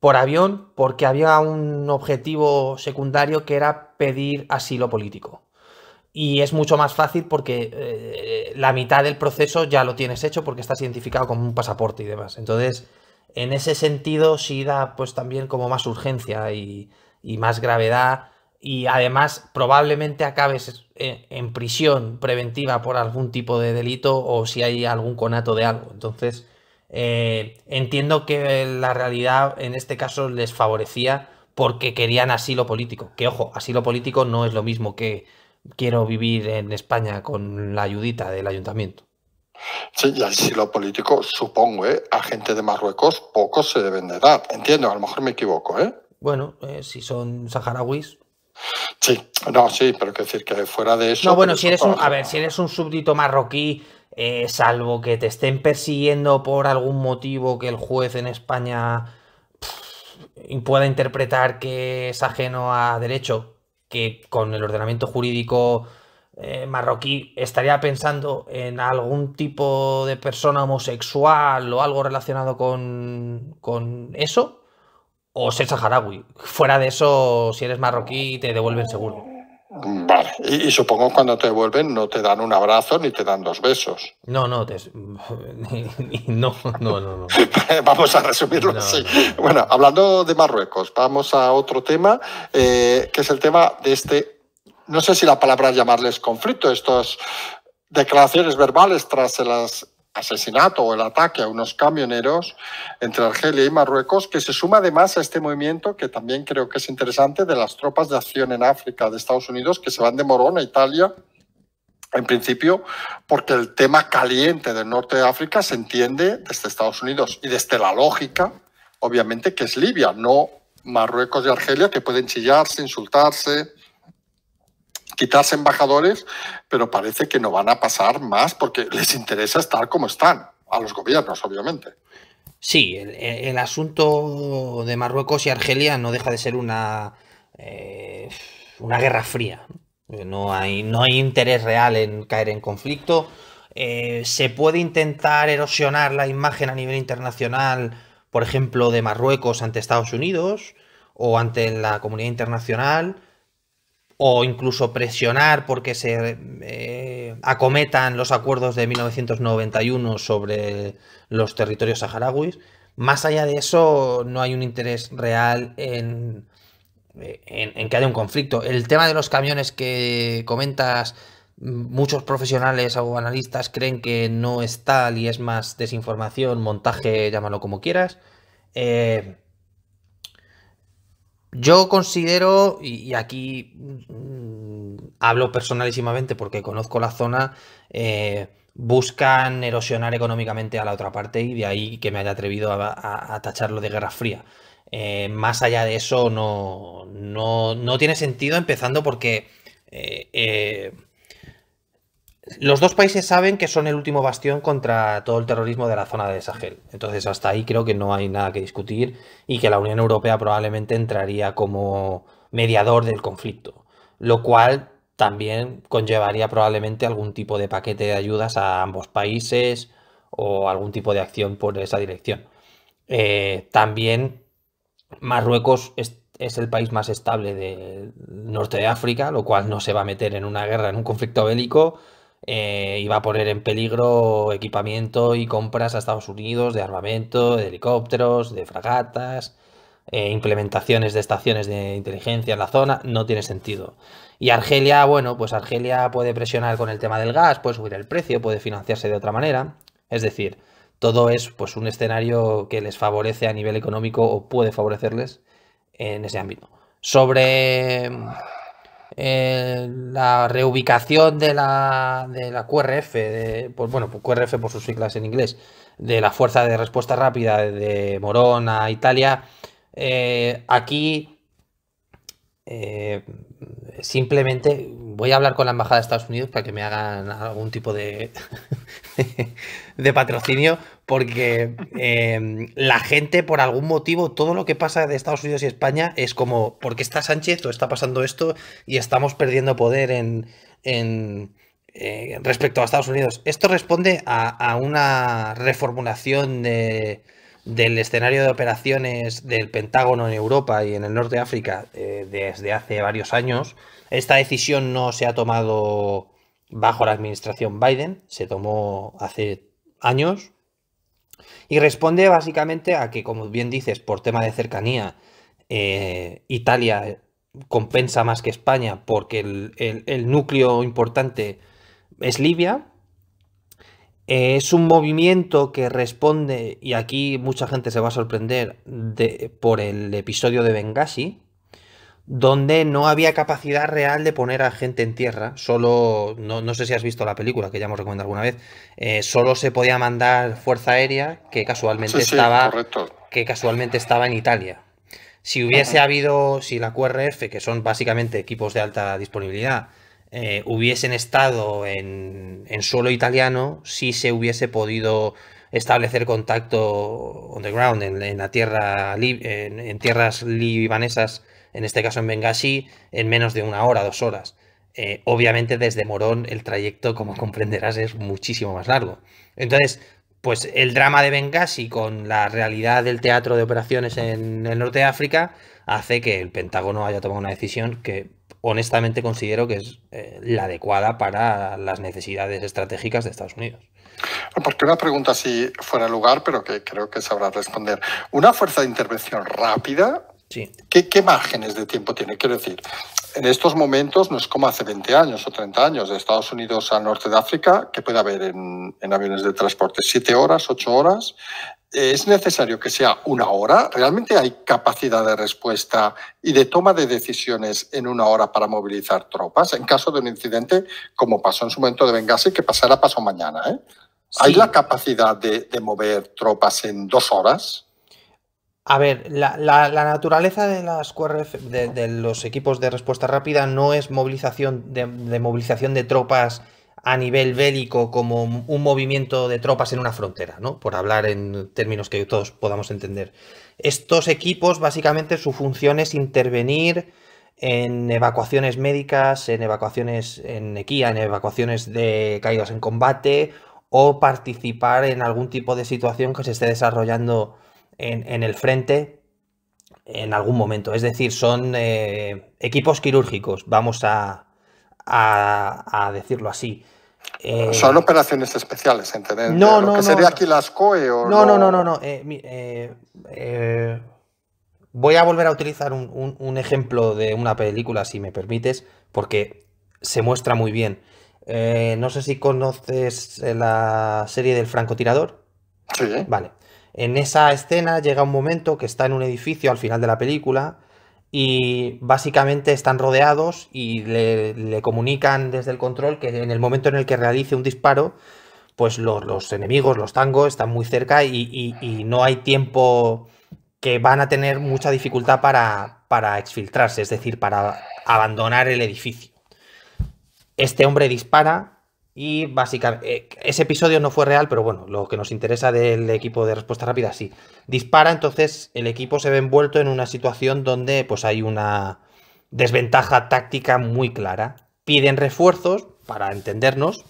por avión porque había un objetivo secundario que era pedir asilo político. Y es mucho más fácil porque eh, la mitad del proceso ya lo tienes hecho porque estás identificado con un pasaporte y demás. Entonces, en ese sentido, sí da pues también como más urgencia y, más gravedad. Y además, probablemente acabes en, prisión preventiva por algún tipo de delito o si hay algún conato de algo. Entonces, eh, entiendo que la realidad en este caso les favorecía porque querían asilo político. Que ojo, asilo político no es lo mismo que quiero vivir en España con la ayudita del ayuntamiento. Sí, y al lo político, supongo, ¿eh? a gente de Marruecos pocos se deben de dar. Entiendo, a lo mejor me equivoco. ¿eh? Bueno, eh, si son saharauis. Sí, no, sí, pero que decir que fuera de eso. No, bueno, pues si eres un, a ver, si eres un súbdito marroquí, eh, salvo que te estén persiguiendo por algún motivo que el juez en España pueda interpretar que es ajeno a derecho, que con el ordenamiento jurídico eh, marroquí estaría pensando en algún tipo de persona homosexual o algo relacionado con, eso, o ser saharaui. Fuera de eso, si eres marroquí, te devuelven seguro. Mm, vale, y, supongo supongo cuando te devuelven no te dan un abrazo ni te dan dos besos. No, no, [LAUGHS] no, no, no, [LAUGHS] vamos a resumirlo así. Bueno, hablando de Marruecos, vamos a otro tema, eh, que es el tema de este no sé si la palabra llamarles conflicto, estas declaraciones verbales tras el asesinato o el ataque a unos camioneros entre Argelia y Marruecos, que se suma además a este movimiento que también creo que es interesante de las tropas de acción en África de Estados Unidos que se van de Morón a Italia en principio, porque el tema caliente del norte de África se entiende desde Estados Unidos y desde la lógica, obviamente, que es Libia, no Marruecos y Argelia, que pueden chillarse, insultarse, quitarse embajadores, pero parece que no van a pasar más porque les interesa estar como están, a los gobiernos, obviamente. Sí, el, asunto de Marruecos y Argelia no deja de ser una, eh, una guerra fría. No hay, no hay interés real en caer en conflicto. Eh, se puede intentar erosionar la imagen a nivel internacional, por ejemplo, de Marruecos ante Estados Unidos o ante la comunidad internacional, o incluso presionar porque se eh, acometan los acuerdos de 1991 sobre los territorios saharauis. Más allá de eso, no hay un interés real en, en, que haya un conflicto. El tema de los camiones que comentas, muchos profesionales o analistas creen que no es tal y es más desinformación, montaje, llámalo como quieras. Eh, yo considero, y aquí mm, hablo personalísimamente porque conozco la zona, eh, buscan erosionar económicamente a la otra parte y de ahí que me haya atrevido a, tacharlo de guerra fría. Eh, más allá de eso no, tiene sentido empezando porque eh, los dos países saben que son el último bastión contra todo el terrorismo de la zona de Sahel. Entonces, hasta ahí creo que no hay nada que discutir y que la Unión Europea probablemente entraría como mediador del conflicto, lo cual también conllevaría probablemente algún tipo de paquete de ayudas a ambos países o algún tipo de acción por esa dirección. Eh, también Marruecos es, es, el país más estable del norte de África, lo cual no se va a meter en una guerra, en un conflicto bélico iba eh, a poner en peligro equipamiento y compras a Estados Unidos de armamento, de helicópteros, de fragatas, eh, implementaciones de estaciones de inteligencia en la zona, no tiene sentido. Y Argelia, bueno, pues Argelia puede presionar con el tema del gas, puede subir el precio, puede financiarse de otra manera. Es decir, todo es pues un escenario que les favorece a nivel económico o puede favorecerles en ese ámbito. Sobre eh, la reubicación de la, de la QRF, de, pues bueno, pues QRF por sus siglas en inglés, de la Fuerza de Respuesta Rápida de Morón a Italia, eh, aquí eh, simplemente voy a hablar con la Embajada de Estados Unidos para que me hagan algún tipo de, [LAUGHS] de patrocinio, porque em, la gente, por algún motivo, todo lo que pasa de Estados Unidos y España es como, ¿Por qué está Sánchez o está pasando esto y estamos perdiendo poder en, eh, respecto a Estados Unidos? Esto responde a una reformulación de del escenario de operaciones del Pentágono en Europa y en el norte de África eh, desde hace varios años. Esta decisión no se ha tomado bajo la administración Biden, se tomó hace años y responde básicamente a que, como bien dices, por tema de cercanía, eh, Italia compensa más que España porque el núcleo importante es Libia eh, es un movimiento que responde, y aquí mucha gente se va a sorprender, por el episodio de Benghazi, donde no había capacidad real de poner a gente en tierra, solo, no, sé si has visto la película, que ya hemos recomendado alguna vez, eh, solo se podía mandar fuerza aérea que casualmente, estaba, que casualmente estaba en Italia. Si hubiese habido, si la QRF, que son básicamente equipos de alta disponibilidad, eh, hubiesen estado en, suelo italiano si se hubiese podido establecer contacto on the ground, en, la tierra, en, tierras libanesas, en este caso en Benghazi, en menos de una hora, dos horas. Eh, obviamente desde Morón el trayecto, como comprenderás, es muchísimo más largo. Entonces, pues el drama de Benghazi con la realidad del teatro de operaciones en el norte de África hace que el Pentágono haya tomado una decisión que honestamente considero que es eh, la adecuada para las necesidades estratégicas de Estados Unidos. Ah, Porque una pregunta así fuera de lugar, pero que creo que sabrá responder. ¿Una fuerza de intervención rápida? Sí. ¿Qué, márgenes de tiempo tiene? Quiero decir, en estos momentos no es como hace 20 años o 30 años, de Estados Unidos al norte de África, que puede haber en, en aviones de transporte siete horas, ocho horas, es necesario que sea una hora. ¿Realmente hay capacidad de respuesta y de toma de decisiones en una hora para movilizar tropas en caso de un incidente como pasó en su momento de Benghazi, que pasará paso mañana? ¿eh? ¿Hay la capacidad de, mover tropas en dos horas? A ver, la, naturaleza de las QRF, de, los equipos de respuesta rápida no es movilización de, de movilización de tropas a nivel bélico como un movimiento de tropas en una frontera, ¿no? Por hablar en términos que todos podamos entender. Estos equipos, básicamente, su función es intervenir en evacuaciones médicas, en evacuaciones en equía, en evacuaciones de caídas en combate o participar en algún tipo de situación que se esté desarrollando en, el frente en algún momento. Es decir, son eh, equipos quirúrgicos. Vamos a a, decirlo así. Eh, Son operaciones especiales, ¿entendés? No, no, que sería aquí las no? No, no, no, eh, eh, voy a volver a utilizar un, ejemplo de una película, si me permites, porque se muestra muy bien. no sé si conoces la serie del francotirador. Sí. Vale. En esa escena llega un momento que está en un edificio al final de la película y básicamente están rodeados y le, comunican desde el control que en el momento en el que realice un disparo, pues los, enemigos, los tangos, están muy cerca y, y, no hay tiempo que van a tener mucha dificultad para, para exfiltrarse, es decir, para abandonar el edificio. Este hombre dispara y básicamente, eh, ese episodio no fue real, pero bueno, lo que nos interesa del equipo de respuesta rápida, sí. Dispara, entonces el equipo se ve envuelto en una situación donde pues hay una desventaja táctica muy clara. Piden refuerzos, para entendernos,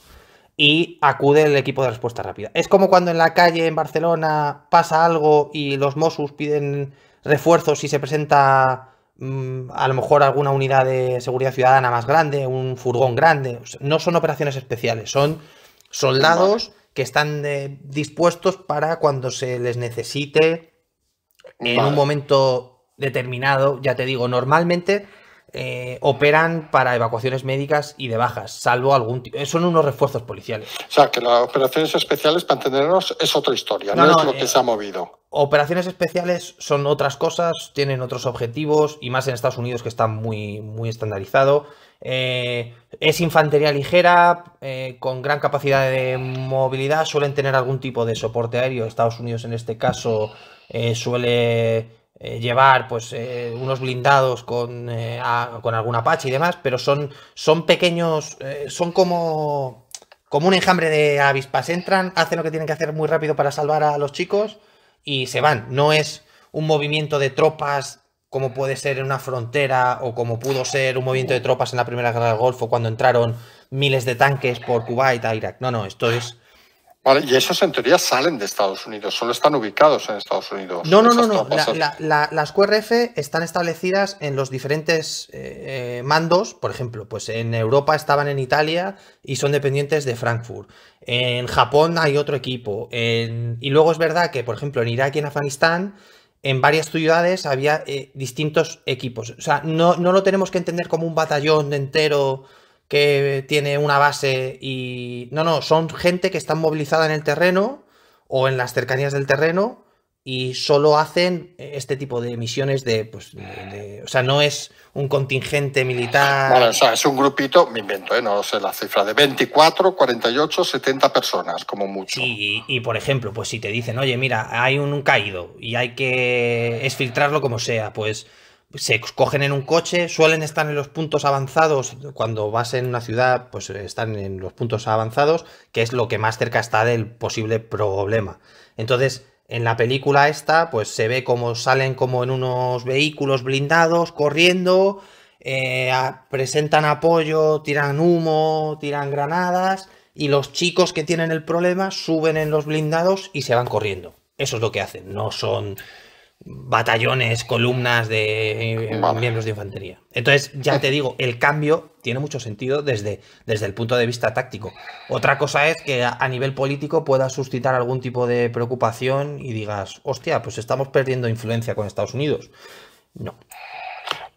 y acude el equipo de respuesta rápida. Es como cuando en la calle en Barcelona pasa algo y los Mossos piden refuerzos y se presenta Mm, a lo mejor alguna unidad de seguridad ciudadana más grande, un furgón grande. No son operaciones especiales, son soldados que están eh, dispuestos para cuando se les necesite en un momento determinado, ya te digo, normalmente eh, operan para evacuaciones médicas y de bajas, salvo algún tipo. Eh, son unos refuerzos policiales. O sea, que las operaciones especiales, para entendernos, es otra historia, no, es lo que eh, se ha movido. Operaciones especiales son otras cosas, tienen otros objetivos, y más en Estados Unidos que está muy, muy estandarizado. es infantería ligera, con gran capacidad de movilidad, suelen tener algún tipo de soporte aéreo. Estados Unidos, en este caso, suele eh, llevar pues eh, unos blindados eh, con, algún Apache y demás, pero son, son pequeños, son como, como un enjambre de avispas. Entran, hacen lo que tienen que hacer muy rápido para salvar a los chicos y se van. No es un movimiento de tropas como puede ser en una frontera o como pudo ser un movimiento de tropas en la Primera Guerra del Golfo cuando entraron miles de tanques por Kuwait a Irak. No, no, esto es Vale, y esos en teoría salen de Estados Unidos, solo están ubicados en Estados Unidos. No, no, no, no. las QRF están establecidas en los diferentes eh, mandos, por ejemplo, pues en Europa estaban en Italia y son dependientes de Frankfurt. En Japón hay otro equipo. Y luego es verdad que, por ejemplo, en Irak y en Afganistán, en varias ciudades había eh, distintos equipos. O sea, no, no lo tenemos que entender como un batallón entero que tiene una base y... No, no, son gente que está movilizada en el terreno o en las cercanías del terreno y solo hacen este tipo de misiones de, pues, o sea, no es un contingente militar. Bueno, o sea, es un grupito, me invento, ¿eh? no sé la cifra, de 24, 48, 70 personas, como mucho. Y, y, por ejemplo, pues si te dicen, oye, mira, hay un, caído y hay que es filtrarlo como sea, pues se escogen en un coche, suelen estar en los puntos avanzados, cuando vas en una ciudad, pues eh, están en los puntos avanzados, que es lo que más cerca está del posible problema. Entonces, en la película esta, pues se ve como salen como en unos vehículos blindados, corriendo, eh, presentan apoyo, tiran humo, tiran granadas, y los chicos que tienen el problema suben en los blindados y se van corriendo. Eso es lo que hacen, no son batallones, columnas de eh, miembros de infantería. Entonces, ya te digo, el cambio tiene mucho sentido desde, desde el punto de vista táctico. Otra cosa es que a, a nivel político pueda suscitar algún tipo de preocupación y digas, hostia, pues estamos perdiendo influencia con Estados Unidos. No,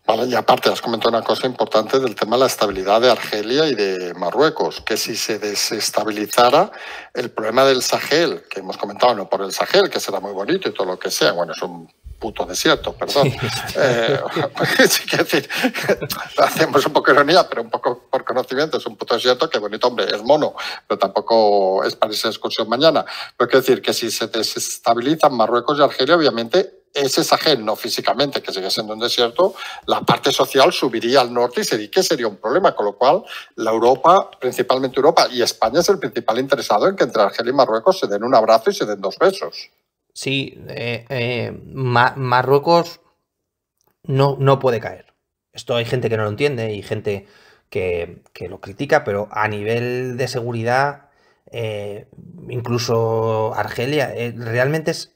Vale, y aparte has comentado una cosa importante del tema de la estabilidad de Argelia y de Marruecos, que si se desestabilizara el problema del Sahel, que hemos comentado, no por el Sahel, que será muy bonito y todo lo que sea, bueno, es un puto desierto, perdón. Sí. Eh, [LAUGHS] decir, [LAUGHS] hacemos un poco ironía, pero un poco por conocimiento, es un puto desierto qué bonito, hombre, es mono, pero tampoco es para esa excursión mañana. Pero quiero decir que si se desestabilizan Marruecos y Argelia, obviamente ese Sahel, no físicamente, que sigue siendo un desierto, la parte social subiría al norte y sería, que sería un problema, con lo cual la Europa, principalmente Europa y España es el principal interesado en que entre Argelia y Marruecos se den un abrazo y se den dos besos. Sí, eh, eh, Marruecos no, no puede caer. Esto hay gente que no lo entiende y gente que, lo critica, pero a nivel de seguridad, eh, incluso Argelia, realmente es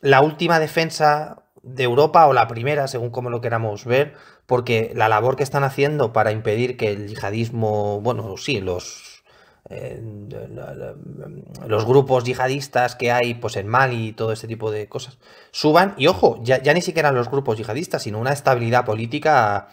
la última defensa de Europa o la primera, según como lo queramos ver, porque la labor que están haciendo para impedir que el yihadismo, bueno, sí, los eh, los grupos yihadistas que hay pues en Mali y todo ese tipo de cosas suban y ojo, ya, ya ni siquiera los grupos yihadistas, sino una estabilidad política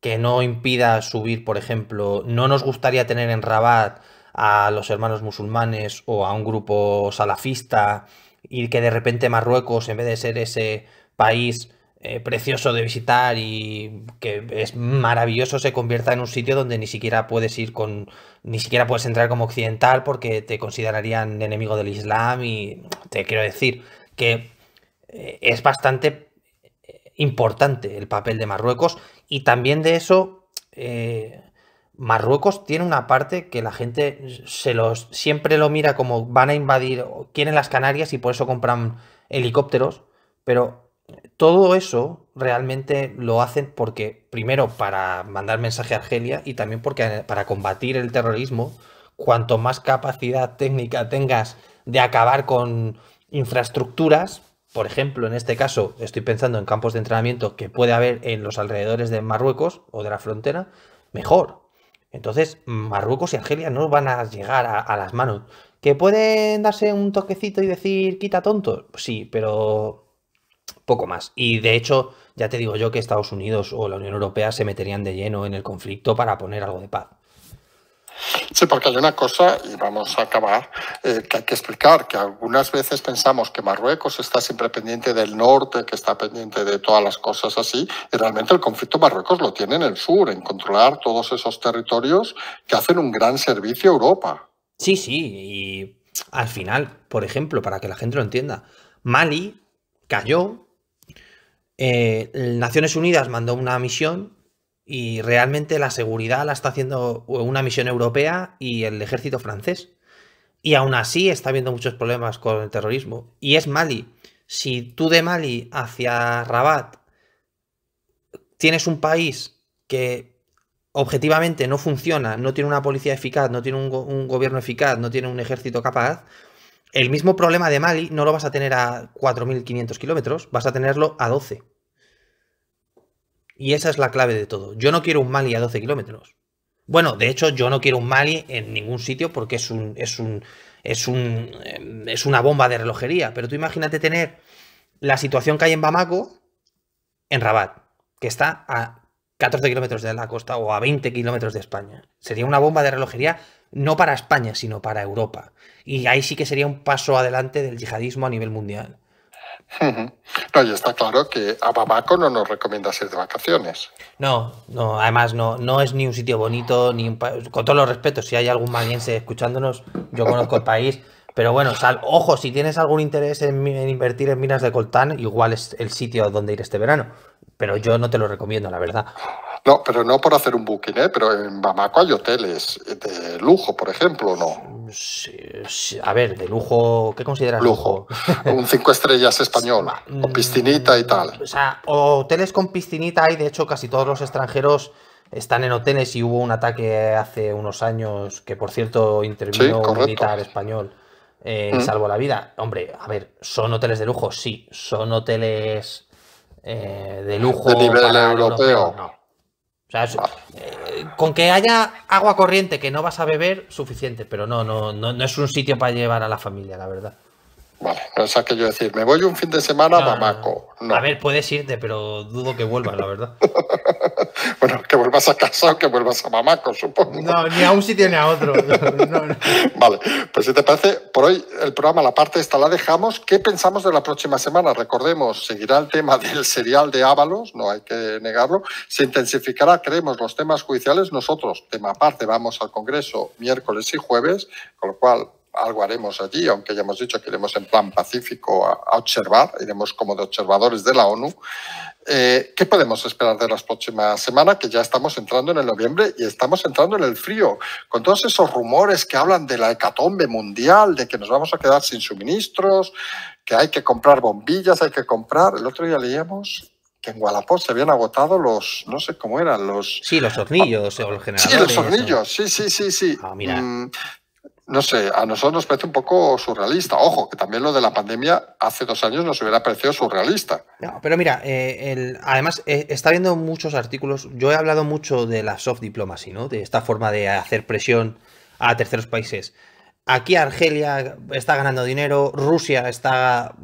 que no impida subir, por ejemplo, no nos gustaría tener en Rabat a los hermanos musulmanes o a un grupo salafista y que de repente Marruecos, en vez de ser ese país eh, precioso de visitar y que es maravilloso, se convierta en un sitio donde ni siquiera puedes ir con, ni siquiera puedes entrar como occidental porque te considerarían enemigo del Islam y te quiero decir que eh, es bastante eh, importante el papel de Marruecos y también de eso Marruecos tiene una parte que la gente se los siempre lo mira como van a invadir, quieren las Canarias y por eso compran helicópteros, pero todo eso realmente lo hacen porque primero para mandar mensaje a Argelia y también porque para combatir el terrorismo, cuanto más capacidad técnica tengas de acabar con infraestructuras, por ejemplo, en este caso estoy pensando en campos de entrenamiento que puede haber en los alrededores de Marruecos o de la frontera, mejor, entonces, Marruecos y Argelia no van a llegar a, las manos. ¿Que pueden darse un toquecito y decir quita tontos? Sí, pero poco más. Y de hecho, ya te digo yo que Estados Unidos o la Unión Europea se meterían de lleno en el conflicto para poner algo de paz. Sí, porque hay una cosa, y vamos a acabar, eh, que hay que explicar, que algunas veces pensamos que Marruecos está siempre pendiente del norte, que está pendiente de todas las cosas así, y realmente el conflicto Marruecos lo tiene en el sur, en controlar todos esos territorios que hacen un gran servicio a Europa. Sí, sí, y al final, por ejemplo, para que la gente lo entienda, Mali cayó, eh, Naciones Unidas mandó una misión y realmente la seguridad la está haciendo una misión europea y el ejército francés. Y aún así está habiendo muchos problemas con el terrorismo. Y es Mali. Si tú de Mali hacia Rabat tienes un país que objetivamente no funciona, no tiene una policía eficaz, no tiene un, gobierno eficaz, no tiene un ejército capaz, el mismo problema de Mali no lo vas a tener a 4.500 kilómetros, vas a tenerlo a 12. Y esa es la clave de todo. Yo no quiero un Mali a 12 kilómetros. Bueno, de hecho, yo no quiero un Mali en ningún sitio porque es un, es un, es un, em, es una bomba de relojería. Pero tú imagínate tener la situación que hay en Bamako, en Rabat, que está a 14 kilómetros de la costa o a 20 kilómetros de España. Sería una bomba de relojería no para España, sino para Europa. Y ahí sí que sería un paso adelante del yihadismo a nivel mundial. No, y está claro que a Bamako no nos recomiendas ir de vacaciones. No, no, además no, no es ni un sitio bonito, ni un con todos los respetos, si hay algún maliense escuchándonos, yo [LAUGHS] conozco el país, pero bueno, sal, ojo, si tienes algún interés en, invertir en minas de coltán, igual es el sitio donde ir este verano, pero yo no te lo recomiendo, la verdad. No, pero no por hacer un booking, ¿eh? pero en Bamako hay hoteles eh, de lujo, por ejemplo, ¿no? A ver, de lujo, ¿qué consideras lujo? Un cinco estrellas español, con [LAUGHS] mm, piscinita y tal. O sea, hoteles con piscinita hay, de hecho, casi todos los extranjeros están en hoteles y hubo un ataque hace unos años que, por cierto, intervino un militar español. Eh, mm. Salvo la vida. Hombre, a ver, ¿son hoteles de lujo? Sí. ¿Son hoteles eh, de lujo? ¿De nivel europeo? O sea, eh, con que haya agua corriente que no vas a beber, suficiente, pero no, no, no, es un sitio para llevar a la familia, la verdad. Vale, no es aquello yo decir, me voy un fin de semana a Mamaco. A ver, puedes irte, pero dudo que vuelvas, la verdad. [LAUGHS] Bueno, que vuelvas a casa o que vuelvas a Mamaco, supongo. No, ni a un sitio ni a otro. [LAUGHS] Vale, pues si te parece, por hoy el programa, la parte esta la dejamos. ¿Qué pensamos de la próxima semana? Recordemos, seguirá el tema del serial de Ábalos, no hay que negarlo. Se intensificará, creemos, los temas judiciales. Nosotros, tema aparte, vamos al Congreso miércoles y jueves, con lo cual algo haremos allí, aunque ya hemos dicho que iremos en plan pacífico a, observar, iremos como de observadores de la ONU. Eh, ¿Qué podemos esperar de las próximas semanas? Que ya estamos entrando en el noviembre y estamos entrando en el frío, con todos esos rumores que hablan de la hecatombe mundial, de que nos vamos a quedar sin suministros, que hay que comprar bombillas, hay que comprar. El otro día leíamos que en Guadalajara se habían agotado los, no sé cómo eran, los... Sí, los ah, hornillos o los generadores. Sí, los hornillos, sí, sí, sí, sí. Ah, mira. Mm, no sé, a nosotros nos parece un poco surrealista. Ojo, que también lo de la pandemia hace dos años nos hubiera parecido surrealista. No, pero mira, eh, además eh, está viendo muchos artículos. Yo he hablado mucho de la soft diplomacy, ¿no? De esta forma de hacer presión a terceros países. Aquí Argelia está ganando dinero, Rusia está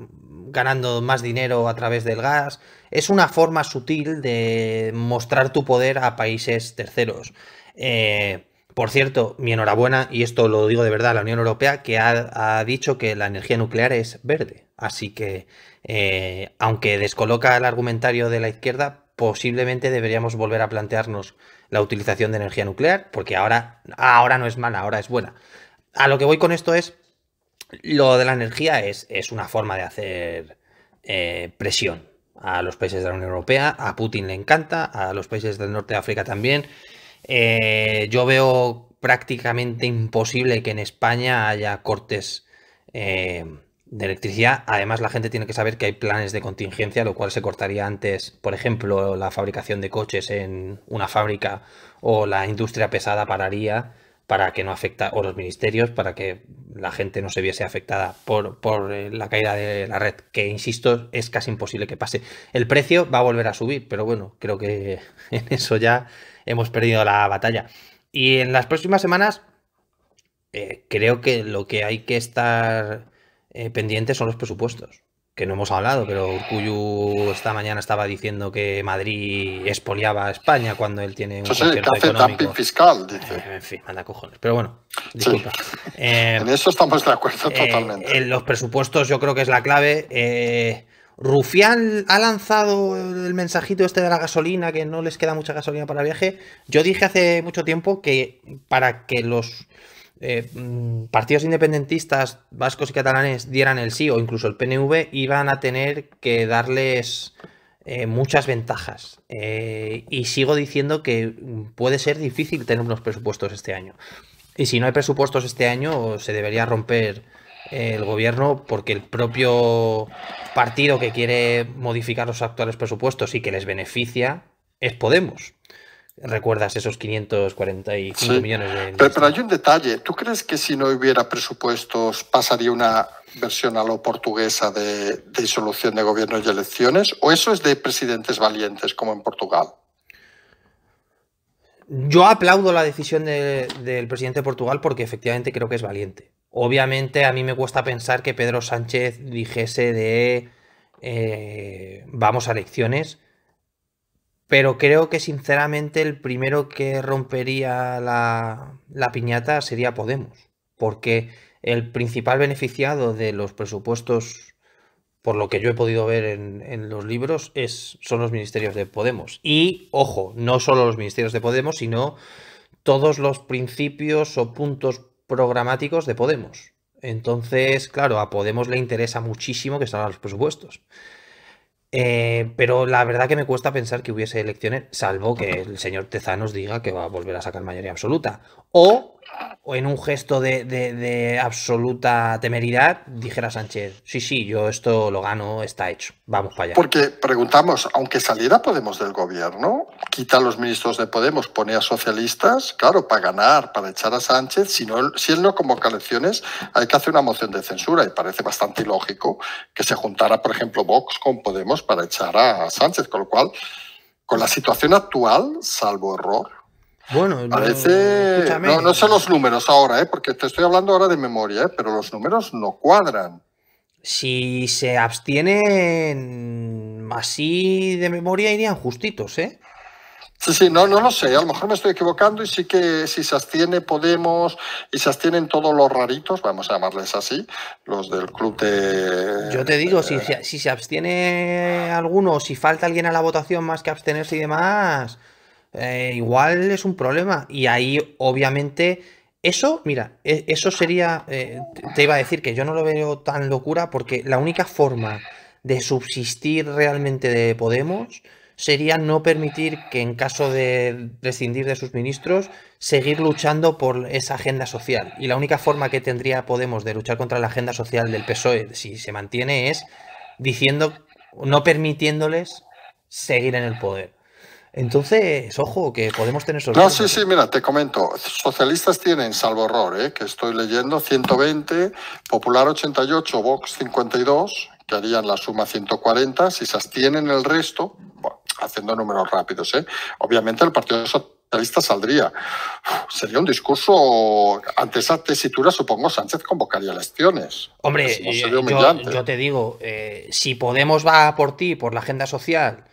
ganando más dinero a través del gas. Es una forma sutil de mostrar tu poder a países terceros. Eh, por cierto, mi enhorabuena, y esto lo digo de verdad, la Unión Europea, que ha, dicho que la energía nuclear es verde. Así que, eh, aunque descoloca el argumentario de la izquierda, posiblemente deberíamos volver a plantearnos la utilización de energía nuclear, porque ahora, ahora no es mala, ahora es buena. A lo que voy con esto es, lo de la energía es, es una forma de hacer eh, presión a los países de la Unión Europea, a Putin le encanta, a los países del norte de África también, eh, yo veo prácticamente imposible que en España haya cortes eh, de electricidad. Además, la gente tiene que saber que hay planes de contingencia, lo cual se cortaría antes, por ejemplo, la fabricación de coches en una fábrica o la industria pesada pararía para que no afecta, o los ministerios, para que la gente no se viese afectada por, eh, la caída de la red, que insisto, es casi imposible que pase. El precio va a volver a subir, pero bueno, creo que [LAUGHS] en eso ya hemos perdido la batalla. Y en las próximas semanas, eh, creo que lo que hay que estar pendientes eh, pendiente son los presupuestos que no hemos hablado, pero Urcuyu esta mañana estaba diciendo que Madrid expoliaba a España cuando él tiene un concierto económico. fiscal, dice. Eh, en fin, anda cojones. Pero bueno, disculpa. [LAUGHS] en eso estamos de acuerdo eh, totalmente. En los presupuestos yo creo que es la clave. Eh, Rufián ha lanzado el mensajito este de la gasolina, que no les queda mucha gasolina para el viaje. Yo dije hace mucho tiempo que para que los eh, mm, partidos independentistas vascos y catalanes dieran el sí o incluso el PNV, iban a tener que darles eh, muchas ventajas. Eh, y sigo diciendo que puede ser difícil tener unos presupuestos este año. Y si no hay presupuestos este año, se debería romper el gobierno porque el propio partido que quiere modificar los actuales presupuestos y que les beneficia es Podemos recuerdas esos 545 millones de... Pero, pero, hay un detalle. ¿Tú crees que si no hubiera presupuestos pasaría una versión a lo portuguesa de, disolución de, gobiernos y elecciones? ¿O eso es de presidentes valientes como en Portugal? Yo aplaudo la decisión del presidente de Portugal porque efectivamente creo que es valiente. Obviamente a mí me cuesta pensar que Pedro Sánchez dijese de eh, vamos a elecciones pero creo que sinceramente el primero que rompería la, piñata sería Podemos, porque el principal beneficiado de los presupuestos, por lo que yo he podido ver en, los libros, es, son los ministerios de Podemos. Y, ojo, no solo los ministerios de Podemos, sino todos los principios o puntos programáticos de Podemos. Entonces, claro, a Podemos le interesa muchísimo que salgan los presupuestos. Eh, pero la verdad que me cuesta pensar que hubiese elecciones, salvo que el señor Tezanos diga que va a volver a sacar mayoría absoluta. O o en un gesto de, de, absoluta temeridad, dijera Sánchez, sí, sí, yo esto lo gano, está hecho, vamos para allá. Porque preguntamos, aunque saliera Podemos del gobierno, quita a los ministros de Podemos, pone a socialistas, claro, para ganar, para echar a Sánchez, si, no, si él no convoca elecciones, hay que hacer una moción de censura y parece bastante ilógico que se juntara, por ejemplo, Vox con Podemos para echar a Sánchez, con lo cual, con la situación actual, salvo error, bueno, no, sé los números ahora, ¿eh? porque te estoy hablando ahora de memoria, ¿eh? pero los números no cuadran. Si se abstienen así de memoria irían justitos, ¿eh? Sí, sí, no, no lo sé. A lo mejor me estoy equivocando y sí que si se abstiene Podemos y se abstienen todos los raritos, vamos a llamarles así, los del club de... Yo te digo, si, si, se abstiene alguno, si falta alguien a la votación más que abstenerse y demás, eh, igual es un problema. Y ahí, obviamente, eso, mira, e, eso sería, eh, te iba a decir que yo no lo veo tan locura porque la única forma de subsistir realmente de Podemos sería no permitir que en caso de prescindir de sus ministros, seguir luchando por esa agenda social. Y la única forma que tendría Podemos de luchar contra la agenda social del PSOE, si se mantiene, es diciendo, no permitiéndoles seguir en el poder. Entonces, ojo, que podemos tener esos. No, sí, sí, mira, te comento. Socialistas tienen, salvo error, eh, que estoy leyendo, 120, Popular 88, Vox 52, que harían la suma 140. Si se abstienen el resto, haciendo números rápidos, ¿eh? obviamente el Partido Socialista saldría. sería un discurso, ante esa tesitura, supongo, Sánchez convocaría elecciones. Hombre, eh, yo, te digo, eh, si Podemos va por ti, por la agenda social,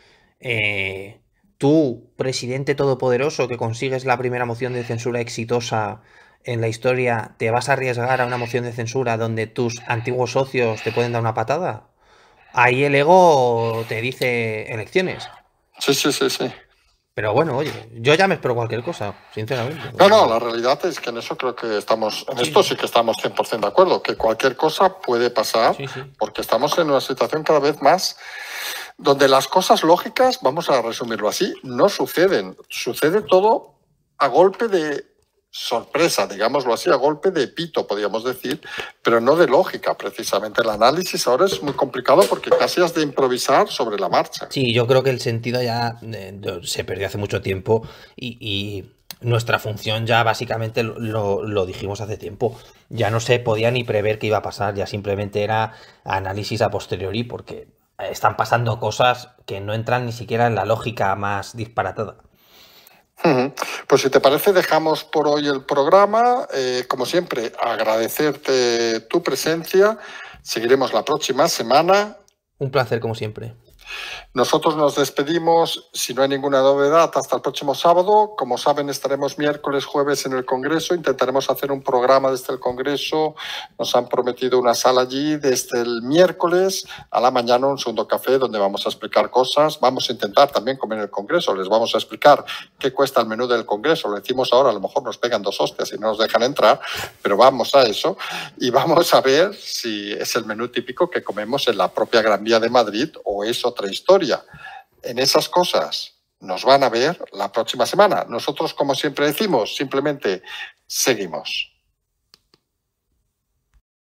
eh, tú, presidente todopoderoso, que consigues la primera moción de censura exitosa en la historia, ¿te vas a arriesgar a una moción de censura donde tus antiguos socios te pueden dar una patada? Ahí el ego te dice elecciones. Sí, sí, sí, sí. Pero bueno, oye, yo ya me espero cualquier cosa, sinceramente. No, no, la realidad es que en eso creo que estamos, en esto sí que estamos 100% de acuerdo, que cualquier cosa puede pasar porque estamos en una situación cada vez más donde las cosas lógicas, vamos a resumirlo así, no suceden. Sucede todo a golpe de sorpresa, digámoslo así, a golpe de pito, podríamos decir, pero no de lógica, precisamente. El análisis ahora es muy complicado porque casi has de improvisar sobre la marcha. Sí, yo creo que el sentido ya eh, se perdió hace mucho tiempo y, nuestra función ya básicamente lo, lo, dijimos hace tiempo. Ya no se podía ni prever qué iba a pasar, ya simplemente era análisis a posteriori porque están pasando cosas que no entran ni siquiera en la lógica más disparatada. Pues si te parece, dejamos por hoy el programa. Eh, como siempre, agradecerte tu presencia. Seguiremos la próxima semana. Un placer, como siempre. Nosotros nos despedimos, si no hay ninguna novedad, hasta el próximo sábado. Como saben, estaremos miércoles, jueves en el Congreso. Intentaremos hacer un programa desde el Congreso. Nos han prometido una sala allí desde el miércoles a la mañana, un segundo café donde vamos a explicar cosas. Vamos a intentar también comer en el Congreso. Les vamos a explicar qué cuesta el menú del Congreso. Lo decimos ahora, a lo mejor nos pegan dos hostias y no nos dejan entrar, pero vamos a eso y vamos a ver si es el menú típico que comemos en la propia Gran Vía de Madrid o eso historia. En esas cosas nos van a ver la próxima semana. Nosotros, como siempre decimos, simplemente seguimos.